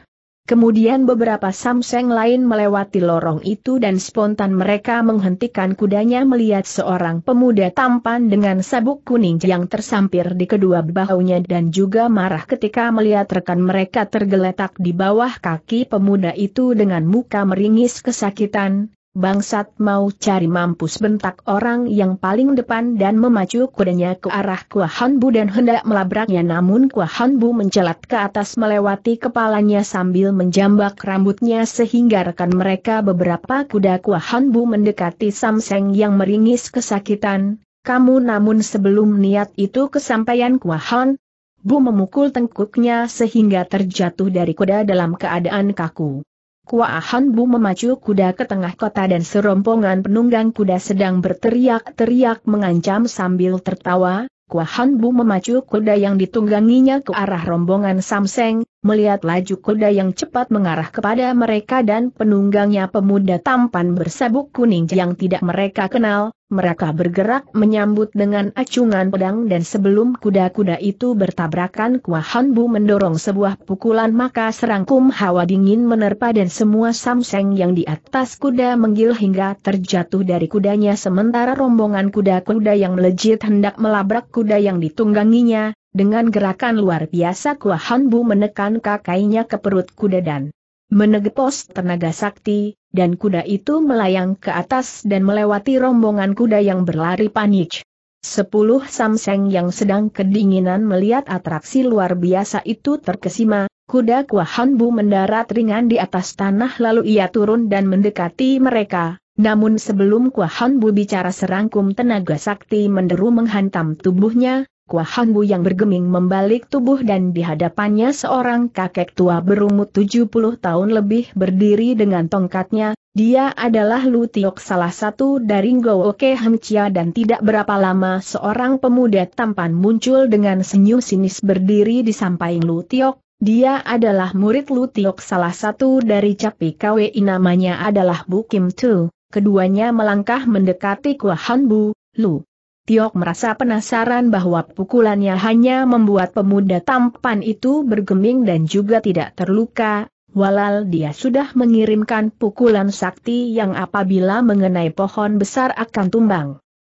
Kemudian beberapa samseng lain melewati lorong itu dan spontan mereka menghentikan kudanya melihat seorang pemuda tampan dengan sabuk kuning yang tersampir di kedua bahunya dan juga marah ketika melihat rekan mereka tergeletak di bawah kaki pemuda itu dengan muka meringis kesakitan, Bangsat mau cari mampus bentak orang yang paling depan dan memacu kudanya ke arah Kuah Hanbu dan hendak melabraknya namun Kuah Hanbu mencelat ke atas melewati kepalanya sambil menjambak rambutnya sehingga rekan mereka beberapa kuda Kuah Hanbu mendekati Samseng yang meringis kesakitan. Kamu namun sebelum niat itu kesampaian Kuahan, Bu memukul tengkuknya sehingga terjatuh dari kuda dalam keadaan kaku. Kuahan Hanbu memacu kuda ke tengah kota dan serompongan penunggang kuda sedang berteriak-teriak mengancam sambil tertawa, Kuahan Hanbu memacu kuda yang ditungganginya ke arah rombongan Samseng, melihat laju kuda yang cepat mengarah kepada mereka dan penunggangnya pemuda tampan bersabuk kuning yang tidak mereka kenal, mereka bergerak menyambut dengan acungan pedang dan sebelum kuda-kuda itu bertabrakan Kua Han mendorong sebuah pukulan maka serangkum hawa dingin menerpa dan semua samseng yang di atas kuda menggil hingga terjatuh dari kudanya sementara rombongan kuda-kuda yang melejit hendak melabrak kuda yang ditungganginya, dengan gerakan luar biasa Kua Han menekan kakainya ke perut kuda dan menegepos tenaga sakti, dan kuda itu melayang ke atas dan melewati rombongan kuda yang berlari panik. Sepuluh samseng yang sedang kedinginan melihat atraksi luar biasa itu terkesima, kuda Kuahanbu mendarat ringan di atas tanah lalu ia turun dan mendekati mereka, namun sebelum Kuahanbu bicara serangkum tenaga sakti menderu menghantam tubuhnya, Kuah Hanbu yang bergeming membalik tubuh dan di hadapannya seorang kakek tua berumur 70 tahun lebih berdiri dengan tongkatnya, dia adalah Lu Tiok salah satu dari Ngooke Hamcia dan tidak berapa lama seorang pemuda tampan muncul dengan senyum sinis berdiri di samping Lu Tiok, dia adalah murid Lu Tiok salah satu dari Capi Kwi namanya adalah Bu Kim Tu, keduanya melangkah mendekati Kuah Hanbu. Lu. Tiok merasa penasaran bahwa pukulannya hanya membuat pemuda tampan itu bergeming dan juga tidak terluka, Walau dia sudah mengirimkan pukulan sakti yang apabila mengenai pohon besar akan tumbang.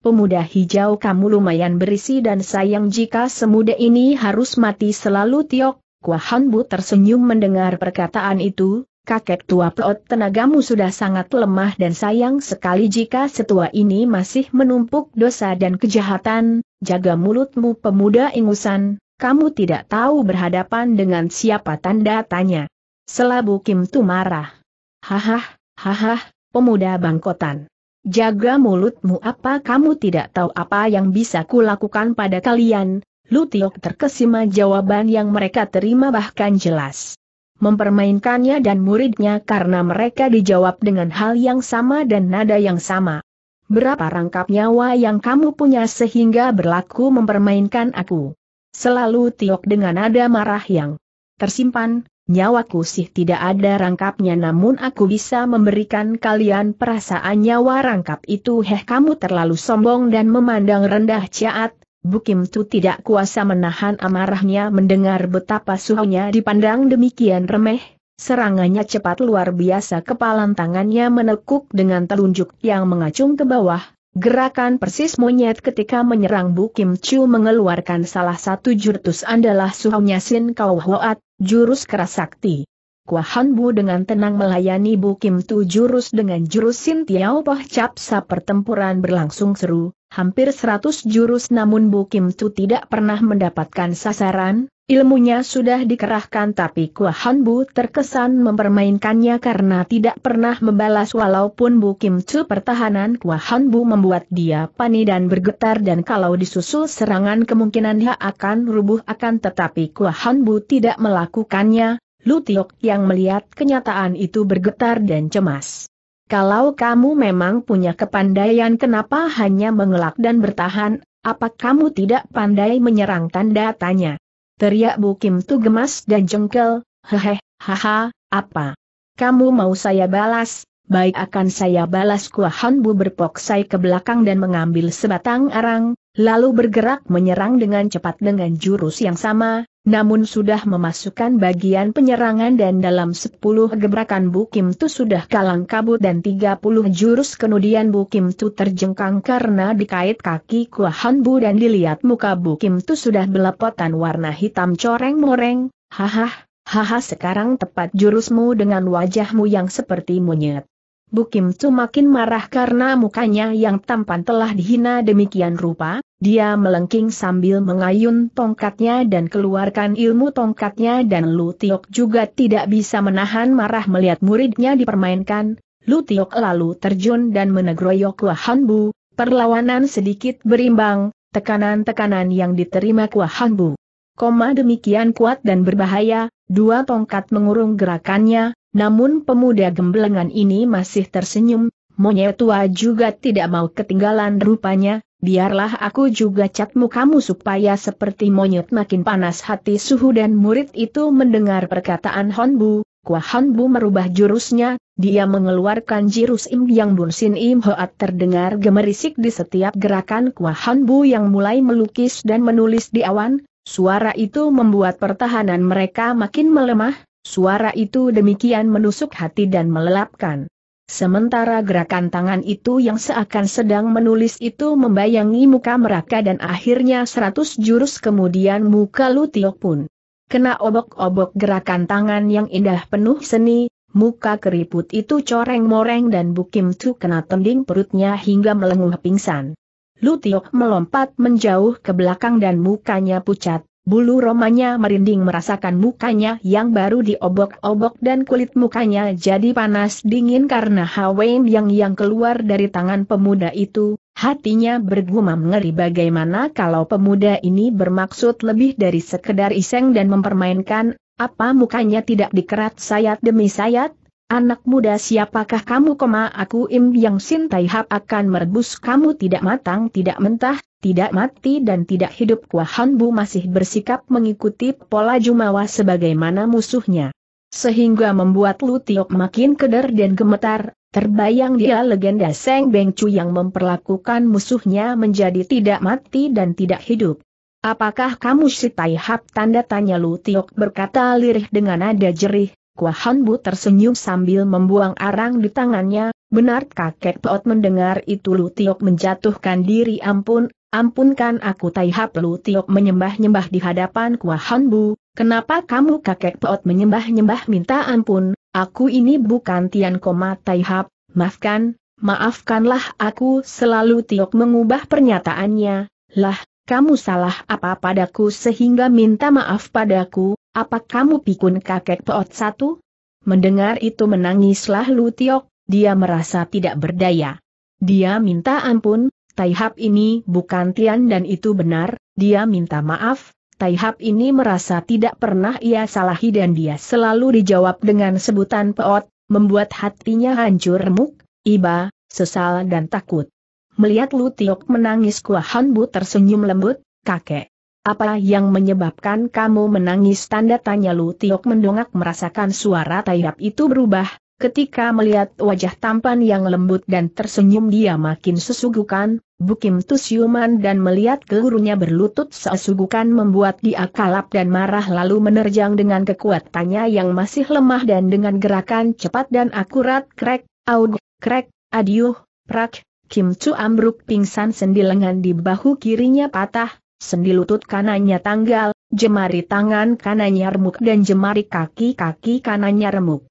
Pemuda hijau kamu lumayan berisi dan sayang jika semuda ini harus mati selalu Tiok, Kuahan Bu tersenyum mendengar perkataan itu, kakek tua Peot tenagamu sudah sangat lemah dan sayang sekali jika setua ini masih menumpuk dosa dan kejahatan, jaga mulutmu pemuda ingusan, kamu tidak tahu berhadapan dengan siapa tanda tanya. Selabu Kim Tu marah. Hahah, hahah, pemuda bangkotan. Jaga mulutmu apa kamu tidak tahu apa yang bisa kulakukan pada kalian, Lutiok terkesima jawaban yang mereka terima bahkan jelas mempermainkannya dan muridnya karena mereka dijawab dengan hal yang sama dan nada yang sama. Berapa rangkap nyawa yang kamu punya sehingga berlaku mempermainkan aku? Selalu Tiok dengan nada marah yang tersimpan, nyawaku sih tidak ada rangkapnya namun aku bisa memberikan kalian perasaan nyawa rangkap itu heh kamu terlalu sombong dan memandang rendah Ciat, Bukim Tu tidak kuasa menahan amarahnya mendengar betapa suhunya dipandang demikian remeh, serangannya cepat luar biasa kepalan tangannya menekuk dengan telunjuk yang mengacung ke bawah, Gerakan persis monyet ketika menyerang Bukim Chu mengeluarkan salah satu jurus Adalah suhunya Sin Kau Hoat, jurus keras sakti. Kuahan Bu dengan tenang melayani Bukim Tu jurus dengan jurus Sin Tiao Poh Capsa pertempuran berlangsung seru, hampir 100 jurus namun Bu Kim Chu tidak pernah mendapatkan sasaran, ilmunya sudah dikerahkan tapi Kua Han Bu terkesan mempermainkannya karena tidak pernah membalas walaupun Bu Kim Chu pertahanan Kua Han Bu membuat dia panik dan bergetar dan kalau disusul serangan kemungkinan dia akan rubuh akan tetapi Kua Han Bu tidak melakukannya, Lutiok yang melihat kenyataan itu bergetar dan cemas. Kalau kamu memang punya kepandaian kenapa hanya mengelak dan bertahan, apa kamu tidak pandai menyerang tanda tanya? Teriak Bu Kim Tu gemas dan jengkel, hehe, haha, apa? Kamu mau saya balas, baik akan saya balas kuahan Bu berpoksai ke belakang dan mengambil sebatang arang, lalu bergerak menyerang dengan cepat dengan jurus yang sama, namun sudah memasukkan bagian penyerangan dan dalam 10 gebrakan Bukim Tu sudah kalang kabut dan 30 jurus kemudian Bukim Tu terjengkang karena dikait kaki Kuahan Bu dan dilihat muka Bukim Tu sudah belepotan warna hitam coreng-moreng, hahah, haha sekarang tepat jurusmu dengan wajahmu yang seperti monyet. Bukim Tu makin marah karena mukanya yang tampan telah dihina demikian rupa, dia melengking sambil mengayun tongkatnya dan keluarkan ilmu tongkatnya dan Lu Tiok juga tidak bisa menahan marah melihat muridnya dipermainkan. Lu Tiok lalu terjun dan menegroyok Wahan Bu, perlawanan sedikit berimbang, tekanan-tekanan yang diterima Wahan Bu. Koma demikian kuat dan berbahaya, dua tongkat mengurung gerakannya, namun pemuda gembelengan ini masih tersenyum, monyet tua juga tidak mau ketinggalan rupanya, biarlah aku juga cat mukamu supaya seperti monyet makin panas hati suhu dan murid itu mendengar perkataan Honbu, kuah Honbu merubah jurusnya, dia mengeluarkan jurus Im Yang bunsin Im Hoat terdengar gemerisik di setiap gerakan kuah Honbu yang mulai melukis dan menulis di awan, suara itu membuat pertahanan mereka makin melemah, suara itu demikian menusuk hati dan melelapkan. Sementara gerakan tangan itu yang seakan sedang menulis itu membayangi muka mereka dan akhirnya seratus jurus kemudian muka Lutio pun. Kena obok-obok gerakan tangan yang indah penuh seni, muka keriput itu coreng-moreng dan Bukim Tu kena tending perutnya hingga melenguh pingsan. Lutio melompat menjauh ke belakang dan mukanya pucat, Bulu romanya merinding merasakan mukanya yang baru diobok-obok dan kulit mukanya jadi panas dingin karena hawa yang yang keluar dari tangan pemuda itu, hatinya bergumam ngeri bagaimana kalau pemuda ini bermaksud lebih dari sekedar iseng dan mempermainkan, apa mukanya tidak dikerat sayat demi sayat, Anak muda siapakah kamu koma aku Im Yang Sin Hap akan merebus kamu tidak matang tidak mentah, tidak mati dan tidak hidup kuahan Bu masih bersikap mengikuti pola Jumawa sebagaimana musuhnya. Sehingga membuat Lutiok makin keder dan gemetar, terbayang dia legenda Seng Bengcu yang memperlakukan musuhnya menjadi tidak mati dan tidak hidup. Apakah kamu si Tai Hap? Tanda tanya Lutiok berkata lirih dengan nada jerih, Kuahan Bu tersenyum sambil membuang arang di tangannya, benar kakek Peot mendengar itu Lutiok menjatuhkan diri ampun, ampunkan aku Taihap Lutiok menyembah-nyembah di hadapan Kuahan Bu, kenapa kamu kakek Peot menyembah-nyembah minta ampun, aku ini bukan Tian Koma Taihap, maafkan, maafkanlah aku selalu Tiok mengubah pernyataannya, lah, kamu salah apa padaku sehingga minta maaf padaku, apa kamu pikun kakek peot satu? Mendengar itu menangislah Lu Tiok, dia merasa tidak berdaya. Dia minta ampun, Taihap ini bukan Tian dan itu benar, dia minta maaf, Taihap ini merasa tidak pernah ia salahi dan dia selalu dijawab dengan sebutan peot, membuat hatinya hancur remuk, iba, sesal dan takut. Melihat Lu Tiok menangis Kuahan Bu tersenyum lembut, kakek, apa yang menyebabkan kamu menangis? Tanda tanya Lu Tiok mendongak merasakan suara tayap itu berubah, ketika melihat wajah tampan yang lembut dan tersenyum dia makin sesugukan, Bukim Tusyuman dan melihat gurunya berlutut sesugukan membuat dia kalap dan marah lalu menerjang dengan kekuatannya yang masih lemah dan dengan gerakan cepat dan akurat krek, aud, krek, adiuh, prak, Kim Chu ambruk pingsan sendi lengan di bahu kirinya patah, Sendi lutut kanannya tanggal, jemari tangan kanannya remuk dan jemari kaki-kaki kanannya remuk.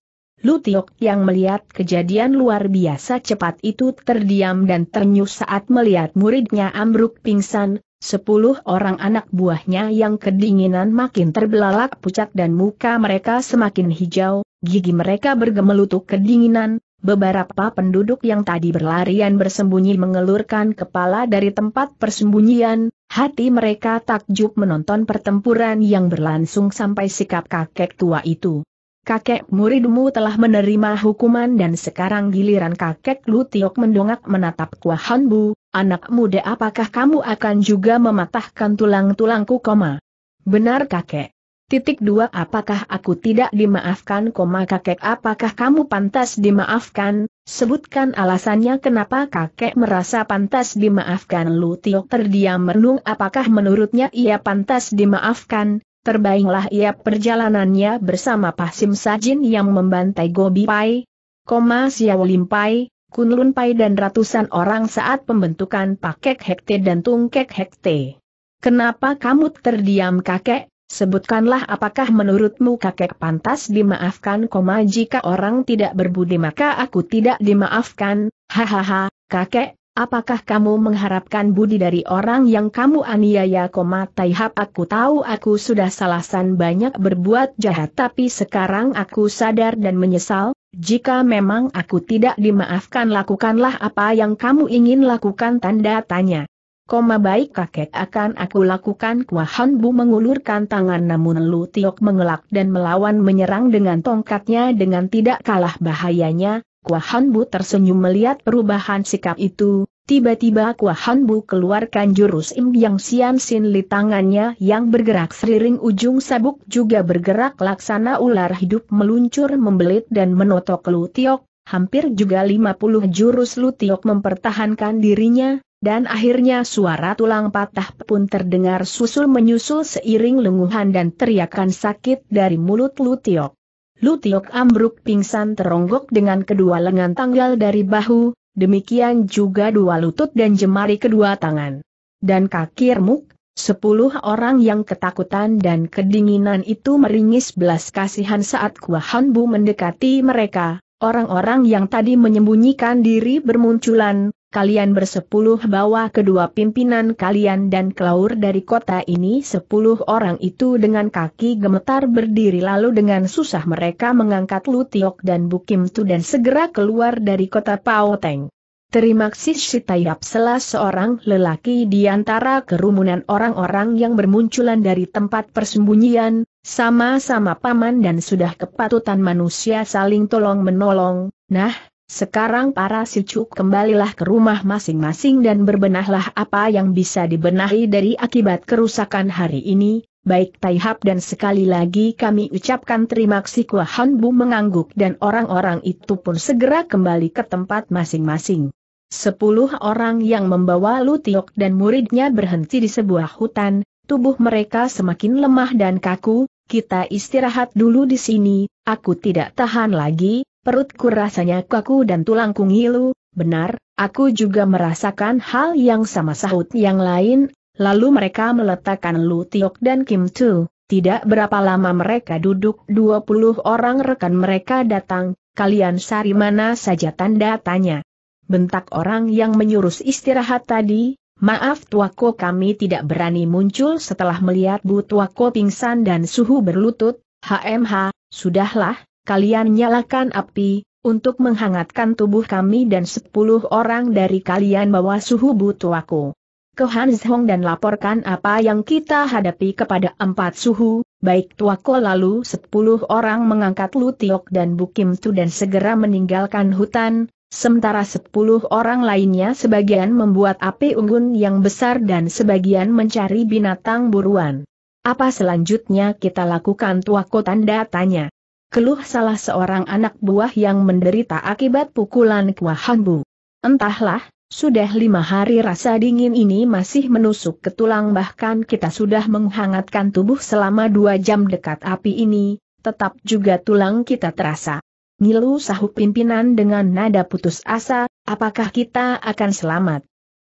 Lutiok yang melihat kejadian luar biasa cepat itu terdiam dan ternyuh saat melihat muridnya ambruk pingsan, sepuluh orang anak buahnya yang kedinginan makin terbelalak pucat dan muka mereka semakin hijau, gigi mereka bergemelutuk kedinginan, beberapa penduduk yang tadi berlarian bersembunyi mengelurkan kepala dari tempat persembunyian, hati mereka takjub menonton pertempuran yang berlangsung sampai sikap kakek tua itu. Kakek muridmu telah menerima hukuman dan sekarang giliran kakek Lutiok mendongak menatap Kuahanbu, anak muda apakah kamu akan juga mematahkan tulang-tulangku koma? Benar kakek. Titik dua apakah aku tidak dimaafkan koma kakek apakah kamu pantas dimaafkan, sebutkan alasannya kenapa kakek merasa pantas dimaafkan Lu Tio terdiam merenung apakah menurutnya ia pantas dimaafkan, terbainglah ia perjalanannya bersama Pasim Sajin yang membantai Gobi Pai, koma Xiao Pai, Kunlun Pai dan ratusan orang saat pembentukan Pakek Hekte dan Tungkek Hekte. Kenapa kamu terdiam kakek? Sebutkanlah apakah menurutmu kakek pantas dimaafkan koma jika orang tidak berbudi maka aku tidak dimaafkan, hahaha, kakek, apakah kamu mengharapkan budi dari orang yang kamu aniaya koma taihap aku tahu aku sudah salasan banyak berbuat jahat tapi sekarang aku sadar dan menyesal, jika memang aku tidak dimaafkan lakukanlah apa yang kamu ingin lakukan tanda tanya. Koma baik kakek akan aku lakukan Kua Hanbu Bu mengulurkan tangan namun Lu Tiok mengelak dan melawan menyerang dengan tongkatnya dengan tidak kalah bahayanya. Kua Hanbu Bu tersenyum melihat perubahan sikap itu, tiba-tiba Kua Hanbu Bu keluarkan jurus Im Yang Sian Sin Li tangannya yang bergerak seriring ujung sabuk juga bergerak laksana ular hidup meluncur membelit dan menotok Lu Tiok, hampir juga 50 jurus Lutiok mempertahankan dirinya, dan akhirnya suara tulang patah pun terdengar susul menyusul seiring lenguhan dan teriakan sakit dari mulut Lutiok. Lutiok ambruk pingsan teronggok dengan kedua lengan tanggal dari bahu, demikian juga dua lutut dan jemari kedua tangan. Dan kaki remuk, Sepuluh orang yang ketakutan dan kedinginan itu meringis belas kasihan saat Kua Hanbu mendekati mereka, orang-orang yang tadi menyembunyikan diri bermunculan, kalian bersepuluh bawa kedua pimpinan kalian dan kelaur dari kota ini sepuluh orang itu dengan kaki gemetar berdiri lalu dengan susah mereka mengangkat Lutiok dan Bukim Tu dan segera keluar dari kota Paoteng. Terima kasih Sitayap salah seorang lelaki di antara kerumunan orang-orang yang bermunculan dari tempat persembunyian, sama-sama paman dan sudah kepatutan manusia saling tolong-menolong, nah, sekarang para sicuk kembalilah ke rumah masing-masing dan berbenahlah apa yang bisa dibenahi dari akibat kerusakan hari ini, baik Taihap dan sekali lagi kami ucapkan terima kasih Kua Bu mengangguk dan orang-orang itu pun segera kembali ke tempat masing-masing. Sepuluh orang yang membawa Lutiok dan muridnya berhenti di sebuah hutan, tubuh mereka semakin lemah dan kaku, kita istirahat dulu di sini, aku tidak tahan lagi, Perutku rasanya kaku dan tulangku ngilu, benar, aku juga merasakan hal yang sama sahut yang lain, lalu mereka meletakkan Lu Tiok dan Kim Tu. Tidak berapa lama mereka duduk 20 orang rekan mereka datang, kalian sari mana saja tanda tanya. Bentak orang yang menyuruh istirahat tadi, maaf tuako kami tidak berani muncul setelah melihat bu tuako pingsan dan suhu berlutut, HMH, sudahlah, kalian nyalakan api, untuk menghangatkan tubuh kami dan sepuluh orang dari kalian bawa suhu butuaku. Ke Hans Hong dan laporkan apa yang kita hadapi kepada empat suhu, baik tuaku lalu sepuluh orang mengangkat Lutiok dan Bukim Tu dan segera meninggalkan hutan, sementara sepuluh orang lainnya sebagian membuat api unggun yang besar dan sebagian mencari binatang buruan. Apa selanjutnya kita lakukan tuaku tanda tanya? keluh salah seorang anak buah yang menderita akibat pukulan kuah Kuahanbu. Entahlah, sudah lima hari rasa dingin ini masih menusuk ke tulang bahkan kita sudah menghangatkan tubuh selama dua jam dekat api ini, tetap juga tulang kita terasa. Ngilu sahut pimpinan dengan nada putus asa, apakah kita akan selamat?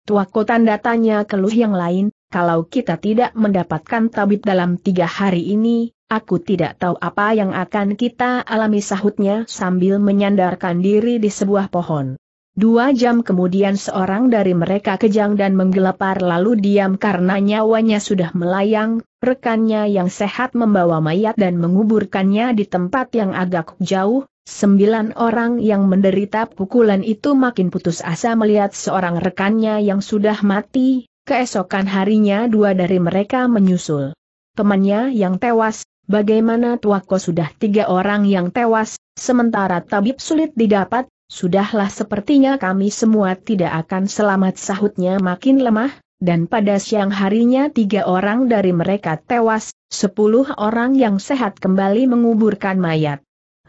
Tuako tanda datanya keluh yang lain, kalau kita tidak mendapatkan tabib dalam tiga hari ini, aku tidak tahu apa yang akan kita alami sahutnya sambil menyandarkan diri di sebuah pohon. Dua jam kemudian seorang dari mereka kejang dan menggelepar lalu diam karena nyawanya sudah melayang, rekannya yang sehat membawa mayat dan menguburkannya di tempat yang agak jauh, sembilan orang yang menderita pukulan itu makin putus asa melihat seorang rekannya yang sudah mati, Keesokan harinya dua dari mereka menyusul. Temannya yang tewas, bagaimana tuako sudah tiga orang yang tewas, sementara tabib sulit didapat, sudahlah sepertinya kami semua tidak akan selamat sahutnya makin lemah, dan pada siang harinya tiga orang dari mereka tewas, sepuluh orang yang sehat kembali menguburkan mayat.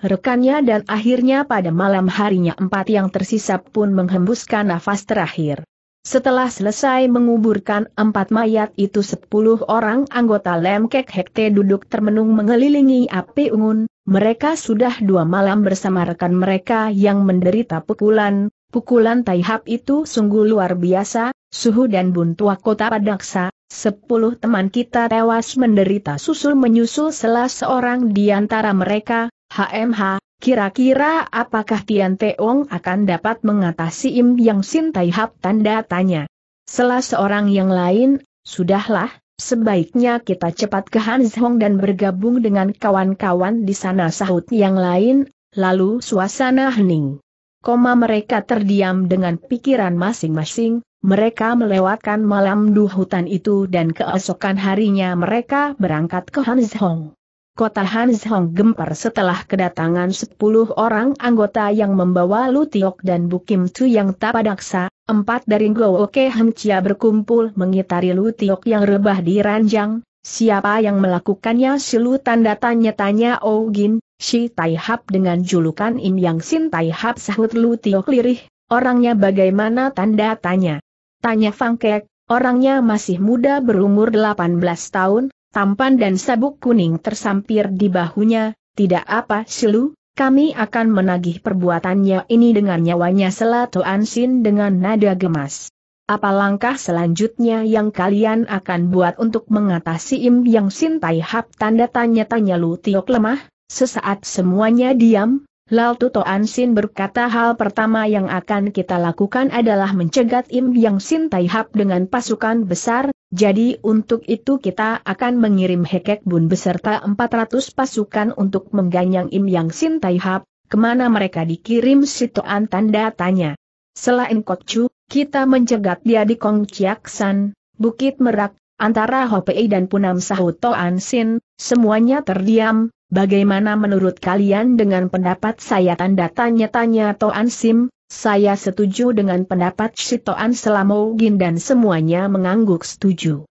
Rekannya dan akhirnya pada malam harinya empat yang tersisa pun menghembuskan nafas terakhir. Setelah selesai menguburkan empat mayat itu sepuluh orang anggota Lemkek Hekte duduk termenung mengelilingi api ungun, mereka sudah dua malam bersama rekan mereka yang menderita pukulan, pukulan Taihap itu sungguh luar biasa, suhu dan buntua kota Padaksa, sepuluh teman kita tewas menderita susul menyusul salah seorang di antara mereka, HMH, Kira-kira apakah Tian Teong akan dapat mengatasi Im Yang Sin Tai Hap tanda tanya. Setelah seorang yang lain, sudahlah, sebaiknya kita cepat ke Han Zhong dan bergabung dengan kawan-kawan di sana sahut yang lain, lalu suasana hening. Koma mereka terdiam dengan pikiran masing-masing, mereka melewatkan malam hutan itu dan keesokan harinya mereka berangkat ke Hanzhong kota Hanzhong gempar setelah kedatangan 10 orang anggota yang membawa Lutiok dan Bukim Tu yang tak padaksa. empat dari Gooke Hemcia berkumpul mengitari Lutiok yang rebah di ranjang, siapa yang melakukannya silu tanda tanya-tanya Ogin, oh Si Tai Hap dengan julukan Im Yang Sin Tai Hap sahut Lutiok lirih, orangnya bagaimana tanda tanya. Tanya Fangkek, orangnya masih muda berumur 18 tahun, tampan dan sabuk kuning tersampir di bahunya, tidak apa silu, kami akan menagih perbuatannya ini dengan nyawanya Selato Ansin dengan nada gemas. Apa langkah selanjutnya yang kalian akan buat untuk mengatasi Im Yang Sin Tai Hap? Tanda tanya-tanya Lu Tiok lemah, sesaat semuanya diam, Lal Tuto Sin berkata hal pertama yang akan kita lakukan adalah mencegat Im Yang Sin Tai Hap dengan pasukan besar, jadi untuk itu kita akan mengirim Hekek Bun beserta 400 pasukan untuk mengganyang Im Yang Sin Taihap, kemana mereka dikirim Sitoan tanda tanya. Selain Kokcu, kita mencegat dia di Kong Chiaksan, Bukit Merak, antara Hopei dan Punam Sahu Toan Sin, semuanya terdiam, bagaimana menurut kalian dengan pendapat saya tanda tanya-tanya Toan Sim, saya setuju dengan pendapat Shitoan Selamogin dan semuanya mengangguk setuju.